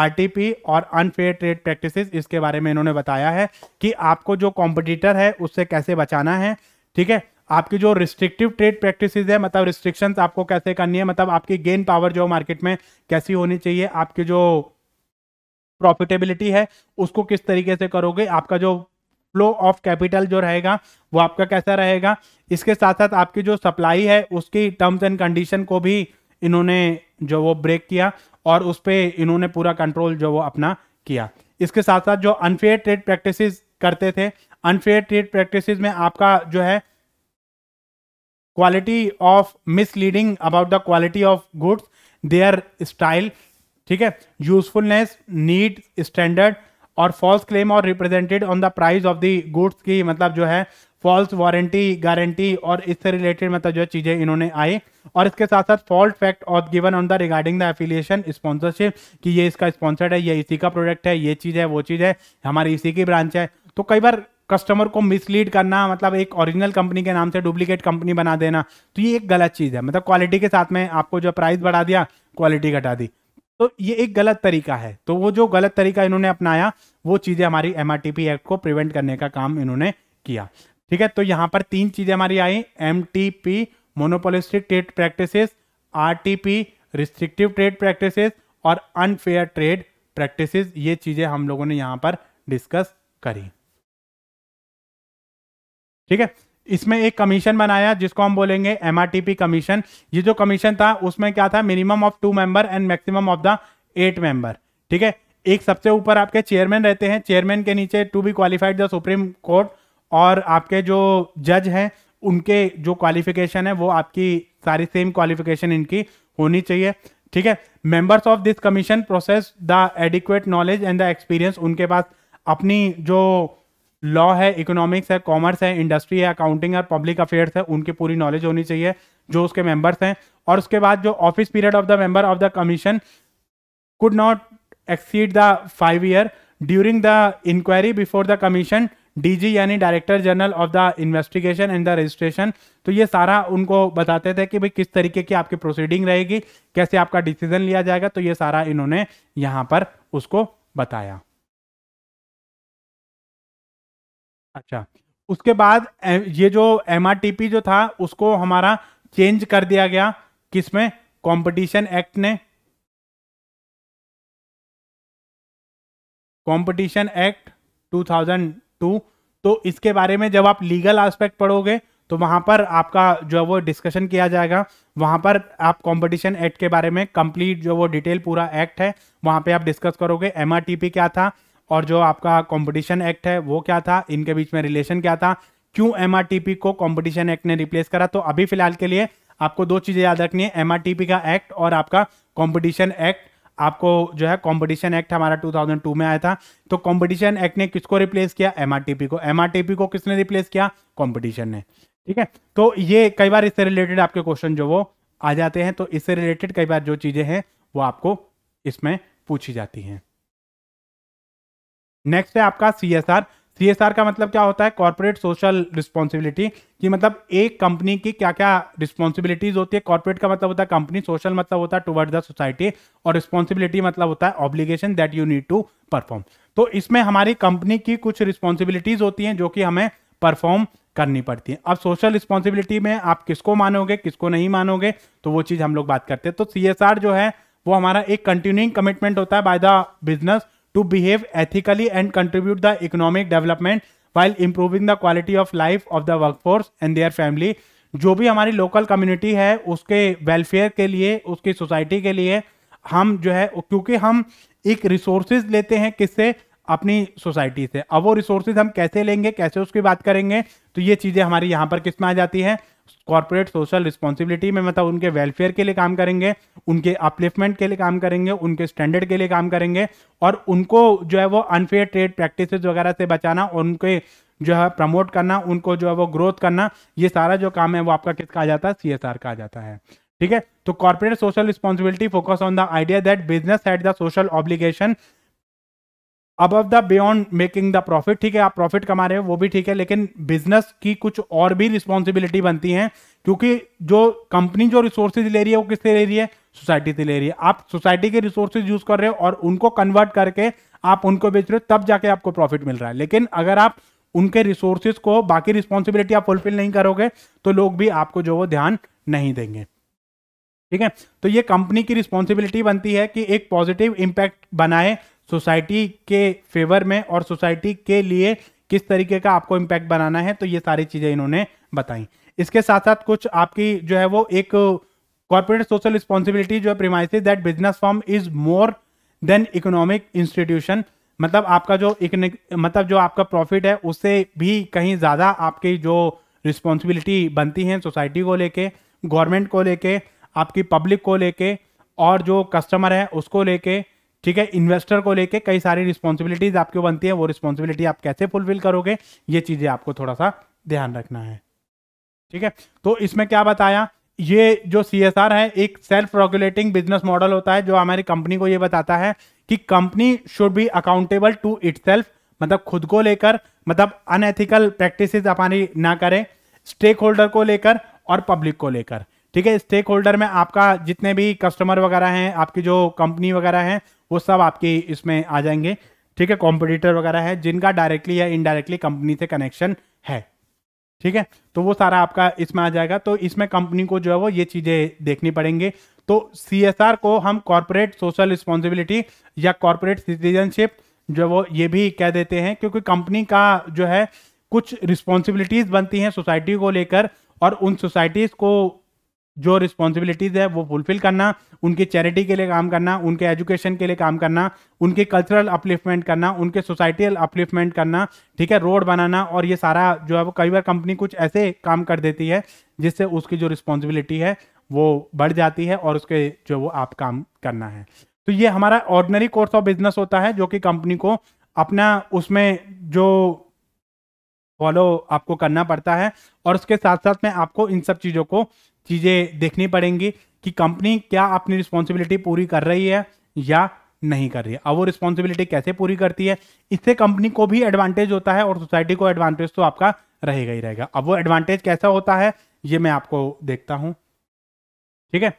आरटीपी और अनफेयर ट्रेड प्रैक्टिस इसके बारे में इन्होंने बताया है कि आपको जो कॉम्पिटिटर है उससे कैसे बचाना है ठीक है आपकी जो रिस्ट्रिक्टिव ट्रेड प्रैक्टिस है मतलब रिस्ट्रिक्शंस आपको कैसे करनी है मतलब आपकी गेन पावर जो मार्केट में कैसी होनी चाहिए आपकी जो प्रॉफिटेबिलिटी है उसको किस तरीके से करोगे आपका जो फ्लो ऑफ कैपिटल जो रहेगा वो आपका कैसा रहेगा इसके साथ साथ आपकी जो सप्लाई है उसकी टर्म्स एंड कंडीशन को भी इन्होंने जो वो ब्रेक किया और उस पर इन्होंने पूरा कंट्रोल जो वो अपना किया इसके साथ साथ जो अनफेयर ट्रेड प्रैक्टिस करते थे अनफेयर ट्रेड प्रैक्टिस में आपका जो है quality of misleading about the quality of goods their style ठीक है यूजफुलनेस नीड स्टैंडर्ड और फॉल्स क्लेम और represented on the price of the goods की मतलब जो है फॉल्स वारंटी गारंटी और इससे रिलेटेड मतलब जो चीज़ें इन्होंने आई और इसके साथ साथ फॉल्ट फैक्ट और given on the regarding the affiliation sponsorship कि ये इसका स्पॉन्सर्ड है ये इसी का प्रोडक्ट है ये चीज़ है वो चीज़ है हमारी इसी की ब्रांच है तो कई बार कस्टमर को मिसलीड करना मतलब एक ओरिजिनल कंपनी के नाम से डुप्लीकेट कंपनी बना देना तो ये एक गलत चीज़ है मतलब क्वालिटी के साथ में आपको जो प्राइस बढ़ा दिया क्वालिटी घटा दी तो ये एक गलत तरीका है तो वो जो गलत तरीका इन्होंने अपनाया वो चीज़ें हमारी एम एक्ट को प्रिवेंट करने का काम इन्होंने किया ठीक है तो यहाँ पर तीन चीज़ें हमारी आई M T P monopolistic trade T P restrictive trade practice और अनफेयर ट्रेड प्रैक्टिस ये चीज़ें हम लोगों ने यहाँ पर डिस्कस करी ठीक है इसमें एक कमीशन बनाया जिसको हम बोलेंगे एम कमीशन ये जो कमीशन था उसमें क्या था minimum of two member and maximum of the eight member ठीक है एक सबसे ऊपर आपके चेयरमैन रहते हैं चेयरमैन के नीचे to be qualified the supreme court और आपके जो जज हैं उनके जो क्वालिफिकेशन है वो आपकी सारी सेम क्वालिफिकेशन इनकी होनी चाहिए ठीक है members of this commission process the adequate knowledge and the experience उनके पास अपनी जो लॉ है इकोनॉमिक्स है कॉमर्स है इंडस्ट्री है अकाउंटिंग है पब्लिक अफेयर्स है उनकी पूरी नॉलेज होनी चाहिए जो उसके मेंबर्स हैं और उसके बाद जो office period of the member of the commission could not exceed the five year during the inquiry before the commission DG यानी director general of the investigation and the registration तो ये सारा उनको बताते थे कि भाई किस तरीके की आपकी प्रोसीडिंग रहेगी कैसे आपका डिसीजन लिया जाएगा तो ये सारा इन्होंने यहाँ पर उसको बताया अच्छा उसके बाद ये जो एम जो था उसको हमारा चेंज कर दिया गया किसमें कंपटीशन एक्ट ने कंपटीशन एक्ट 2002 तो इसके बारे में जब आप लीगल एस्पेक्ट पढ़ोगे तो वहां पर आपका जो है वो डिस्कशन किया जाएगा वहां पर आप कंपटीशन एक्ट के बारे में कंप्लीट जो वो डिटेल पूरा एक्ट है वहां पे आप डिस्कस करोगे एमआरटीपी क्या था और जो आपका कंपटीशन एक्ट है वो क्या था इनके बीच में रिलेशन क्या था क्यों एम को कंपटीशन एक्ट ने रिप्लेस करा तो अभी फिलहाल के लिए आपको दो चीजें याद रखनी है एम का एक्ट और आपका कॉम्पिटिशन एक्ट आपको जो है कंपटीशन एक्ट हमारा 2002 में आया था तो कंपटीशन एक्ट ने किसको रिप्लेस किया एमआरटीपी को एमआरटीपी को किसने रिप्लेस किया कंपटीशन ने ठीक है तो ये कई बार इससे रिलेटेड आपके क्वेश्चन जो वो आ जाते हैं तो इससे रिलेटेड कई बार जो चीजें हैं वो आपको इसमें पूछी जाती हैं नेक्स्ट है आपका C S R C S R का मतलब क्या होता है कॉर्पोरेट सोशल रिस्पॉन्सिबिलिटी कि मतलब एक कंपनी की क्या क्या रिस्पॉन्सिबिलिटीज होती है कॉर्पोरेट का मतलब होता है कंपनी सोशल मतलब होता है टुवर्ड द सोसाइटी और रिस्पॉन्सिबिलिटी मतलब होता है obligation that you need to perform तो इसमें हमारी कंपनी की कुछ रिस्पॉन्सिबिलिटीज होती हैं जो कि हमें परफॉर्म करनी पड़ती है अब सोशल रिस्पॉन्सिबिलिटी में आप किसको मानोगे किसको नहीं मानोगे तो वो चीज़ हम लोग बात करते हैं तो सी जो है वो हमारा एक कंटिन्यूइंग कमिटमेंट होता है by the business to behave ethically and contribute the economic development while improving the quality of life of the workforce and their family जो भी हमारी लोकल कम्युनिटी है उसके वेलफेयर के लिए उसकी सोसाइटी के लिए हम जो है क्योंकि हम एक रिसोर्सेज लेते हैं किससे अपनी सोसाइटी से अब वो रिसोर्सेज हम कैसे लेंगे कैसे उसकी बात करेंगे तो ये चीजें हमारी यहाँ पर किस में आ जाती हैं कॉर्पोरेट सोशल रिस्पॉन्सिबिलिटी में मतलब उनके वेलफेयर के लिए काम करेंगे उनके अपलिफ्टमेंट के लिए काम करेंगे उनके स्टैंडर्ड के लिए काम करेंगे और उनको जो है वो अनफेयर ट्रेड प्रैक्टिस वगैरह से बचाना और उनके जो है प्रमोट करना उनको जो है वो ग्रोथ करना ये सारा जो काम है वो आपका किसका आ जाता है सी का आ जाता है ठीक है तो corporate social responsibility focus on the idea that business at the social obligation above the beyond making the profit ठीक है आप प्रॉफिट कमा रहे हो वो भी ठीक है लेकिन बिजनेस की कुछ और भी रिस्पॉन्सिबिलिटी बनती है क्योंकि जो कंपनी जो रिसोर्सेज ले रही है वो किससे ले रही है सोसाइटी से ले रही है आप सोसाइटी के रिसोर्सेज यूज कर रहे हो और उनको कन्वर्ट करके आप उनको बेच रहे हो तब जाके आपको प्रॉफिट मिल रहा है लेकिन अगर आप उनके रिसोर्सेज को बाकी रिस्पॉन्सिबिलिटी आप फुलफिल नहीं करोगे तो लोग भी आपको जो वो ध्यान नहीं देंगे ठीक है तो ये कंपनी की रिस्पॉन्सिबिलिटी बनती है कि एक पॉजिटिव इम्पैक्ट बनाए सोसाइटी के फेवर में और सोसाइटी के लिए किस तरीके का आपको इम्पैक्ट बनाना है तो ये सारी चीज़ें इन्होंने बताई इसके साथ साथ कुछ आपकी जो है वो एक कॉरपोरेट सोशल रिस्पॉन्सिबिलिटी जो है premises that business form is more than economic institution मतलब आपका जो एक मतलब जो आपका प्रॉफिट है उससे भी कहीं ज़्यादा आपकी जो रिस्पॉन्सिबिलिटी बनती है सोसाइटी को लेके गवर्नमेंट को लेके आपकी पब्लिक को लेके और जो कस्टमर है उसको लेके ठीक है इन्वेस्टर को लेके कई सारी रिस्पॉन्सिबिलिटीज आपके बनती है वो रिस्पॉन्सिबिलिटी आप कैसे फुलफिल करोगे ये चीजें आपको थोड़ा सा ध्यान रखना है ठीक है तो इसमें क्या बताया ये जो सी है एक सेल्फ रेगुलेटिंग बिजनेस मॉडल होता है जो हमारी कंपनी को ये बताता है कि company should be accountable to it मतलब खुद को लेकर मतलब अनएथिकल प्रैक्टिसेस हमारी ना करें स्टेक होल्डर को लेकर और पब्लिक को लेकर ठीक है स्टेक होल्डर में आपका जितने भी कस्टमर वगैरह हैं आपकी जो कंपनी वगैरह हैं वो सब आपके इसमें आ जाएंगे ठीक है कॉम्पिटिटर वगैरह है जिनका डायरेक्टली या इनडायरेक्टली कंपनी से कनेक्शन है ठीक है तो वो सारा आपका इसमें आ जाएगा तो इसमें कंपनी को जो है वो ये चीज़ें देखनी पड़ेंगे तो सी को हम कॉरपोरेट सोशल रिस्पॉन्सिबिलिटी या कॉरपोरेट सिटीजनशिप जो वो ये भी कह देते हैं क्योंकि कंपनी का जो है कुछ रिस्पॉन्सिबिलिटीज बनती हैं सोसाइटी को लेकर और उन सोसाइटीज़ को जो रिस्पॉन्सिबिलिटीज़ है वो फुलफिल करना उनकी चैरिटी के लिए काम करना उनके एजुकेशन के लिए काम करना उनके कल्चरल अपलिफ्टमेंट करना उनके सोसाइटियल अपलिफ्टमेंट करना ठीक है रोड बनाना और ये सारा जो है वो कई बार कंपनी कुछ ऐसे काम कर देती है जिससे उसकी जो रिस्पॉन्सिबिलिटी है वो बढ़ जाती है और उसके जो वो आप काम करना है तो ये हमारा ऑर्डनरी कोर्स ऑफ बिजनेस होता है जो कि कंपनी को अपना उसमें जो फॉलो आपको करना पड़ता है और उसके साथ साथ में आपको इन सब चीज़ों को चीज़ें देखनी पड़ेंगी कि कंपनी क्या अपनी रिस्पॉन्सिबिलिटी पूरी कर रही है या नहीं कर रही है अब वो रिस्पॉन्सिबिलिटी कैसे पूरी करती है इससे कंपनी को भी एडवांटेज होता है और सोसाइटी को एडवांटेज तो आपका रहेगा ही रहेगा अब वो एडवांटेज कैसा होता है ये मैं आपको देखता हूँ ठीक है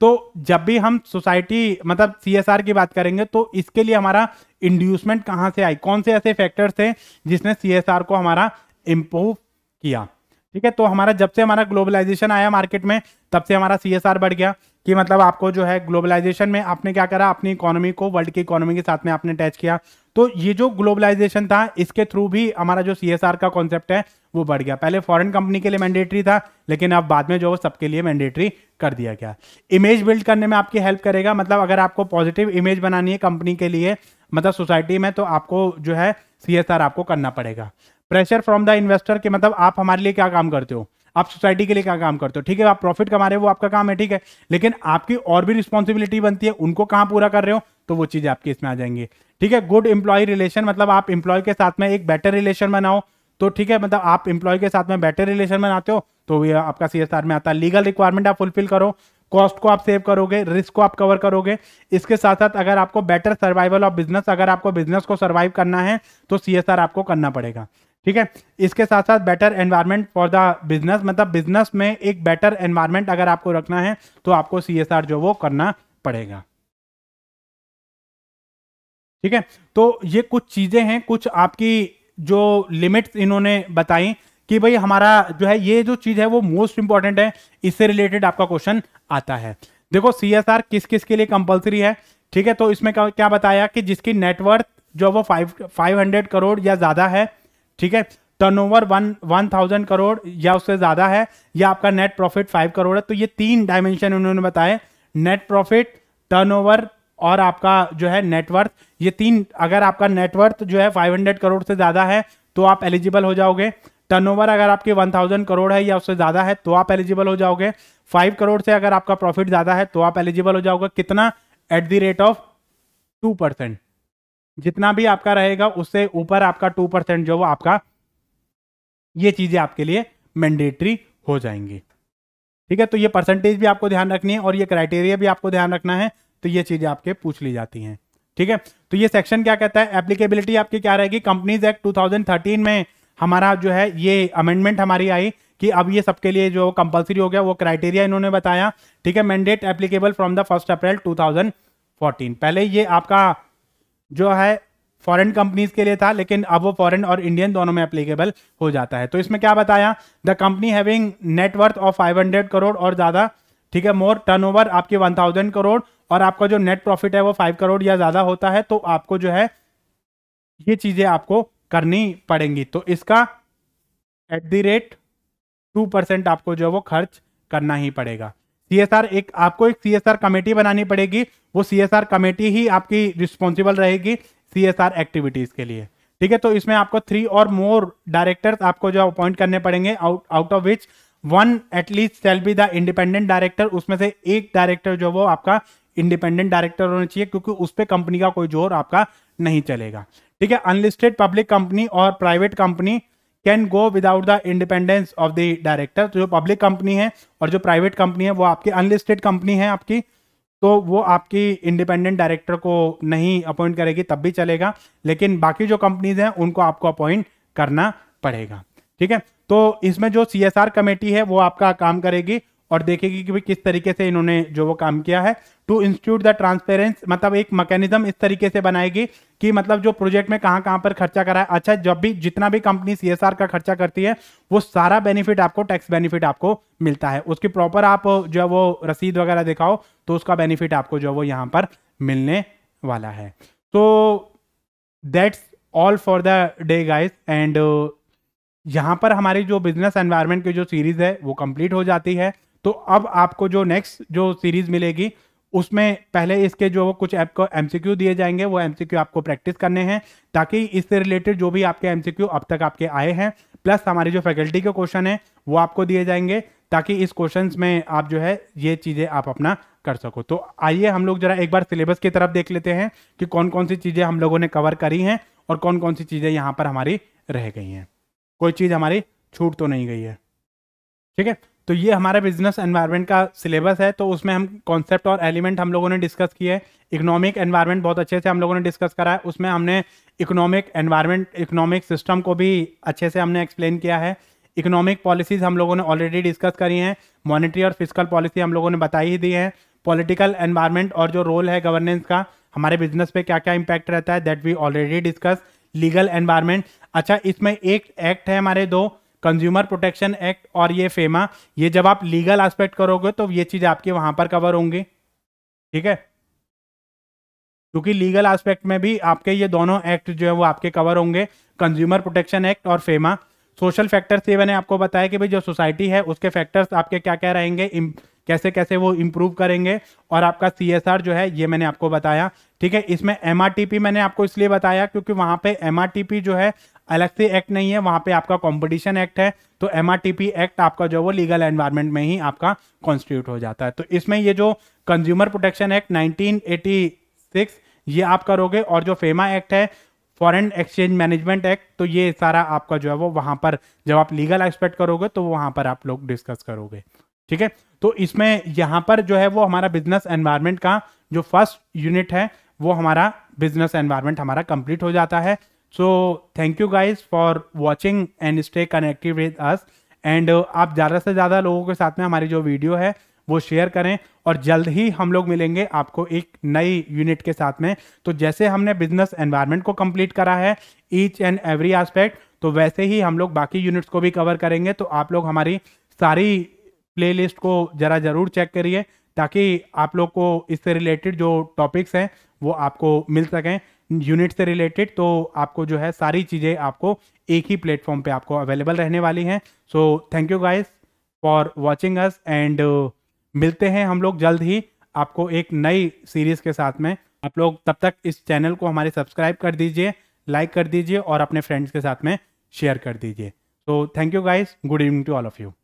तो जब भी हम सोसाइटी मतलब सी की बात करेंगे तो इसके लिए हमारा इंड्यूसमेंट कहाँ से आई कौन से ऐसे फैक्टर्स हैं जिसने सी को हमारा इम्प्रूव किया ठीक है तो हमारा जब से हमारा ग्लोबलाइजेशन आया मार्केट में तब से हमारा सी बढ़ गया कि मतलब आपको जो है ग्लोबलाइजेशन में आपने क्या करा अपनी इकोनॉमी को वर्ल्ड की इकोनॉमी के साथ में आपने अटैच किया तो ये जो ग्लोबलाइजेशन था इसके थ्रू भी हमारा जो सी का कॉन्सेप्ट है वो बढ़ गया पहले फॉरेन कंपनी के लिए मैंडेटरी था लेकिन अब बाद में जो सबके लिए मैंडेटरी कर दिया गया इमेज बिल्ड करने में आपकी हेल्प करेगा मतलब अगर आपको पॉजिटिव इमेज बनानी है कंपनी के लिए मतलब सोसाइटी में तो आपको जो है सी आपको करना पड़ेगा प्रेशर फ्रॉम द इन्वेस्टर के मतलब आप हमारे लिए क्या काम करते हो आप सोसाइटी के लिए क्या काम करते हो ठीक है आप प्रॉफिट कमा रहे हो वो आपका काम है ठीक है लेकिन आपकी और भी रिस्पॉन्सिबिलिटी बनती है उनको कहाँ पूरा कर रहे हो तो वो चीज़ आपकी इसमें आ जाएंगी ठीक है गुड एम्प्लॉय रिलेशन मतलब आप इम्प्लॉय के साथ में एक बेटर रिलेशन बनाओ तो ठीक है मतलब आप इंप्लॉय के साथ में बेटर रिलेशन बनाते हो तो ये आपका सी में आता है लीगल रिक्वायरमेंट आप फुलफिल करो कॉस्ट को आप सेव करोगे रिस्क को आप कवर करोगे इसके साथ साथ अगर आपको बेटर सर्वाइवल ऑफ बिजनेस अगर आपको बिजनेस को सर्वाइव करना है तो सी आपको करना पड़ेगा ठीक है इसके साथ साथ better environment for the business मतलब बिजनेस में एक बेटर एनवायरमेंट अगर आपको रखना है तो आपको सी जो वो करना पड़ेगा ठीक है तो ये कुछ चीजें हैं कुछ आपकी जो लिमिट्स इन्होंने बताई कि भाई हमारा जो है ये जो चीज है वो मोस्ट इंपॉर्टेंट है इससे रिलेटेड आपका क्वेश्चन आता है देखो सी किस किस के लिए कंपलसरी है ठीक है तो इसमें क्या बताया कि जिसकी नेटवर्थ जो वो फाइव फाइव हंड्रेड करोड़ या ज्यादा है ठीक है turnover one one thousand crore या उससे ज्यादा है या आपका नेट प्रॉफिट फाइव करोड़ है तो ये तीन डायमेंशन उन्होंने बताए नेट प्रॉफिट टर्नओवर और आपका जो है नेटवर्थ ये तीन अगर आपका नेटवर्थ जो है 500 करोड़ से ज़्यादा है तो आप एलिजिबल हो जाओगे टर्नओवर अगर आपके 1000 करोड़ है या उससे ज़्यादा है तो आप एलिजिबल हो जाओगे 5 करोड़ से अगर आपका प्रॉफिट ज़्यादा है तो आप एलिजिबल हो जाओगे कितना at the rate of two percent जितना भी आपका रहेगा उससे ऊपर आपका टू परसेंट जो वो आपका ये चीजें आपके लिए मैंडेटरी हो जाएंगी ठीक है तो ये परसेंटेज भी आपको ध्यान रखनी है और ये क्राइटेरिया भी आपको ध्यान रखना है तो ये चीजें आपके पूछ ली जाती हैं ठीक है तो ये सेक्शन क्या कहता है एप्लीकेबिलिटी आपकी क्या रहेगी कंपनीज एक्ट टू में हमारा जो है ये अमेंडमेंट हमारी आई कि अब ये सबके लिए जो कंपलसरी हो गया वो क्राइटेरिया इन्होंने बताया ठीक है mandate applicable from the first April 2014 पहले ये आपका जो है फॉरेन कंपनीज के लिए था लेकिन अब वो फॉरेन और इंडियन दोनों में अप्लीकेबल हो जाता है तो इसमें क्या बताया the company having net worth of hundred crore और ज्यादा ठीक है मोर टर्न ओवर आपके थाउजेंड करोड़ और आपका जो नेट प्रॉफिट है वो फाइव करोड़ या ज्यादा होता है तो आपको जो है ये चीजें आपको करनी पड़ेंगी तो इसका at the rate two percent आपको जो है वो खर्च करना ही पड़ेगा सीएसआर एक आपको एक सीएसआर कमेटी बनानी पड़ेगी वो सीएसआर कमेटी ही आपकी रिस्पॉन्सिबल रहेगी सीएसआर एक्टिविटीज के लिए ठीक है तो इसमें आपको थ्री और मोर डायरेक्टर्स आपको जो अपॉइंट करने पड़ेंगे out of which one at least shall be the independent director उसमें से एक डायरेक्टर जो वो आपका इंडिपेंडेंट डायरेक्टर होना चाहिए क्योंकि उस पर कंपनी का कोई जोर आपका नहीं चलेगा ठीक है अनलिस्टेड पब्लिक कंपनी और private company can go without the independence of the director जो पब्लिक कंपनी है और जो प्राइवेट कंपनी है वो आपकी अनलिस्टेड कंपनी है आपकी तो वो आपकी इंडिपेंडेंट डायरेक्टर को नहीं अपॉइंट करेगी तब भी चलेगा लेकिन बाकी जो कंपनीज हैं उनको आपको अपॉइंट करना पड़ेगा ठीक है तो इसमें जो सी कमेटी है वो आपका काम करेगी और देखेगी कि किस तरीके से इन्होंने जो वो काम किया है टू इंस्टीट्यूट द ट्रांसपेरेंस मतलब एक मैकेनिज्म इस तरीके से बनाएगी कि मतलब जो प्रोजेक्ट में कहाँ कहाँ पर खर्चा करा है अच्छा जब भी जितना भी कंपनी सी का खर्चा करती है वो सारा बेनिफिट आपको टैक्स बेनिफिट आपको मिलता है उसकी प्रॉपर आप जो है वो रसीद वगैरह दिखाओ तो उसका बेनिफिट आपको जो वो यहाँ पर मिलने वाला है तो that's all for the day guys and यहाँ पर हमारी जो बिजनेस एनवायरमेंट की जो सीरीज है वो कंप्लीट हो जाती है तो अब आपको जो नेक्स्ट जो सीरीज मिलेगी उसमें पहले इसके जो कुछ ऐप को एम दिए जाएंगे वो एम आपको प्रैक्टिस करने हैं ताकि इससे रिलेटेड जो भी आपके एम अब तक आपके आए हैं प्लस हमारी जो फैकल्टी के क्वेश्चन है वो आपको दिए जाएंगे ताकि इस क्वेश्चन में आप जो है ये चीज़ें आप अपना कर सको तो आइए हम लोग जरा एक बार सिलेबस की तरफ देख लेते हैं कि कौन कौन सी चीज़ें हम लोगों ने कवर करी हैं और कौन कौन सी चीज़ें यहाँ पर हमारी रह गई हैं कोई चीज़ हमारी छूट तो नहीं गई है ठीक है तो ये हमारा बिजनेस एनवायरनमेंट का सिलेबस है तो उसमें हम कॉन्सेप्ट और एलिमेंट हम लोगों ने डिस्कस किए इकोनॉमिक एनवायरनमेंट बहुत अच्छे से हम लोगों ने डिस्कस करा है उसमें हमने इकोनॉमिक एनवायरनमेंट इकोनॉमिक सिस्टम को भी अच्छे से हमने एक्सप्लेन किया है इकोनॉमिक पॉलिसीज हम लोगों ने ऑलरेडी डिस्कस करी हैं मॉनिटरी और फिजिकल पॉलिसी हम लोगों ने बताई ही दी है पॉलिटिकल एनवायरनमेंट और जो रोल है गवर्नेंस का हमारे बिजनेस पे क्या क्या इम्पैक्ट रहता है that we already discuss legal environment अच्छा इसमें एक एक्ट है हमारे दो कंज्यूमर प्रोटेक्शन एक्ट और ये फेमा ये जब आप लीगल एस्पेक्ट करोगे तो ये चीज आपके वहां पर कवर होंगे ठीक है क्योंकि लीगल एस्पेक्ट में भी आपके ये दोनों एक्ट जो है वो आपके कवर होंगे कंज्यूमर प्रोटेक्शन एक्ट और फेमा सोशल फैक्टर्स ये मैंने आपको बताया कि भाई जो सोसाइटी है उसके फैक्टर्स आपके क्या क्या रहेंगे कैसे कैसे वो इम्प्रूव करेंगे और आपका सी जो है ये मैंने आपको बताया ठीक है इसमें एम मैंने आपको इसलिए बताया क्योंकि वहां पे एम जो है अलग से एक्ट नहीं है वहाँ पे आपका कंपटीशन एक्ट है तो एम एक्ट आपका जो वो लीगल एनवायरमेंट में ही आपका कॉन्स्टिट्यूट हो जाता है तो इसमें ये जो कंज्यूमर प्रोटेक्शन एक्ट 1986 ये आप करोगे और जो फेमा एक्ट है फॉरेन एक्सचेंज मैनेजमेंट एक्ट तो ये सारा आपका जो है वो वहाँ पर जब आप लीगल एक्सपेक्ट करोगे तो वहाँ पर आप लोग डिस्कस करोगे ठीक है तो इसमें यहाँ पर जो है वो हमारा बिजनेस एनवायरमेंट का जो फर्स्ट यूनिट है वो हमारा बिजनेस एनवायरमेंट हमारा कंप्लीट हो जाता है so thank you guys for watching and stay connective with us and आप ज़्यादा से ज़्यादा लोगों के साथ में हमारी जो वीडियो है वो शेयर करें और जल्द ही हम लोग मिलेंगे आपको एक नई यूनिट के साथ में तो जैसे हमने बिजनेस एनवायरनमेंट को कंप्लीट करा है ईच एंड एवरी एस्पेक्ट तो वैसे ही हम लोग बाकी यूनिट्स को भी कवर करेंगे तो आप लोग हमारी सारी प्लेलिस्ट को ज़रा ज़रूर चेक करिए ताकि आप लोग को इससे रिलेटेड जो टॉपिक्स हैं वो आपको मिल सकें यूनिट से रिलेटेड तो आपको जो है सारी चीज़ें आपको एक ही प्लेटफॉर्म पे आपको अवेलेबल रहने वाली हैं so thank you guys for watching us and मिलते हैं हम लोग जल्द ही आपको एक नई सीरीज़ के साथ में आप लोग तब तक इस चैनल को हमारे सब्सक्राइब कर दीजिए लाइक कर दीजिए और अपने फ्रेंड्स के साथ में शेयर कर दीजिए so thank you guys good evening to all of you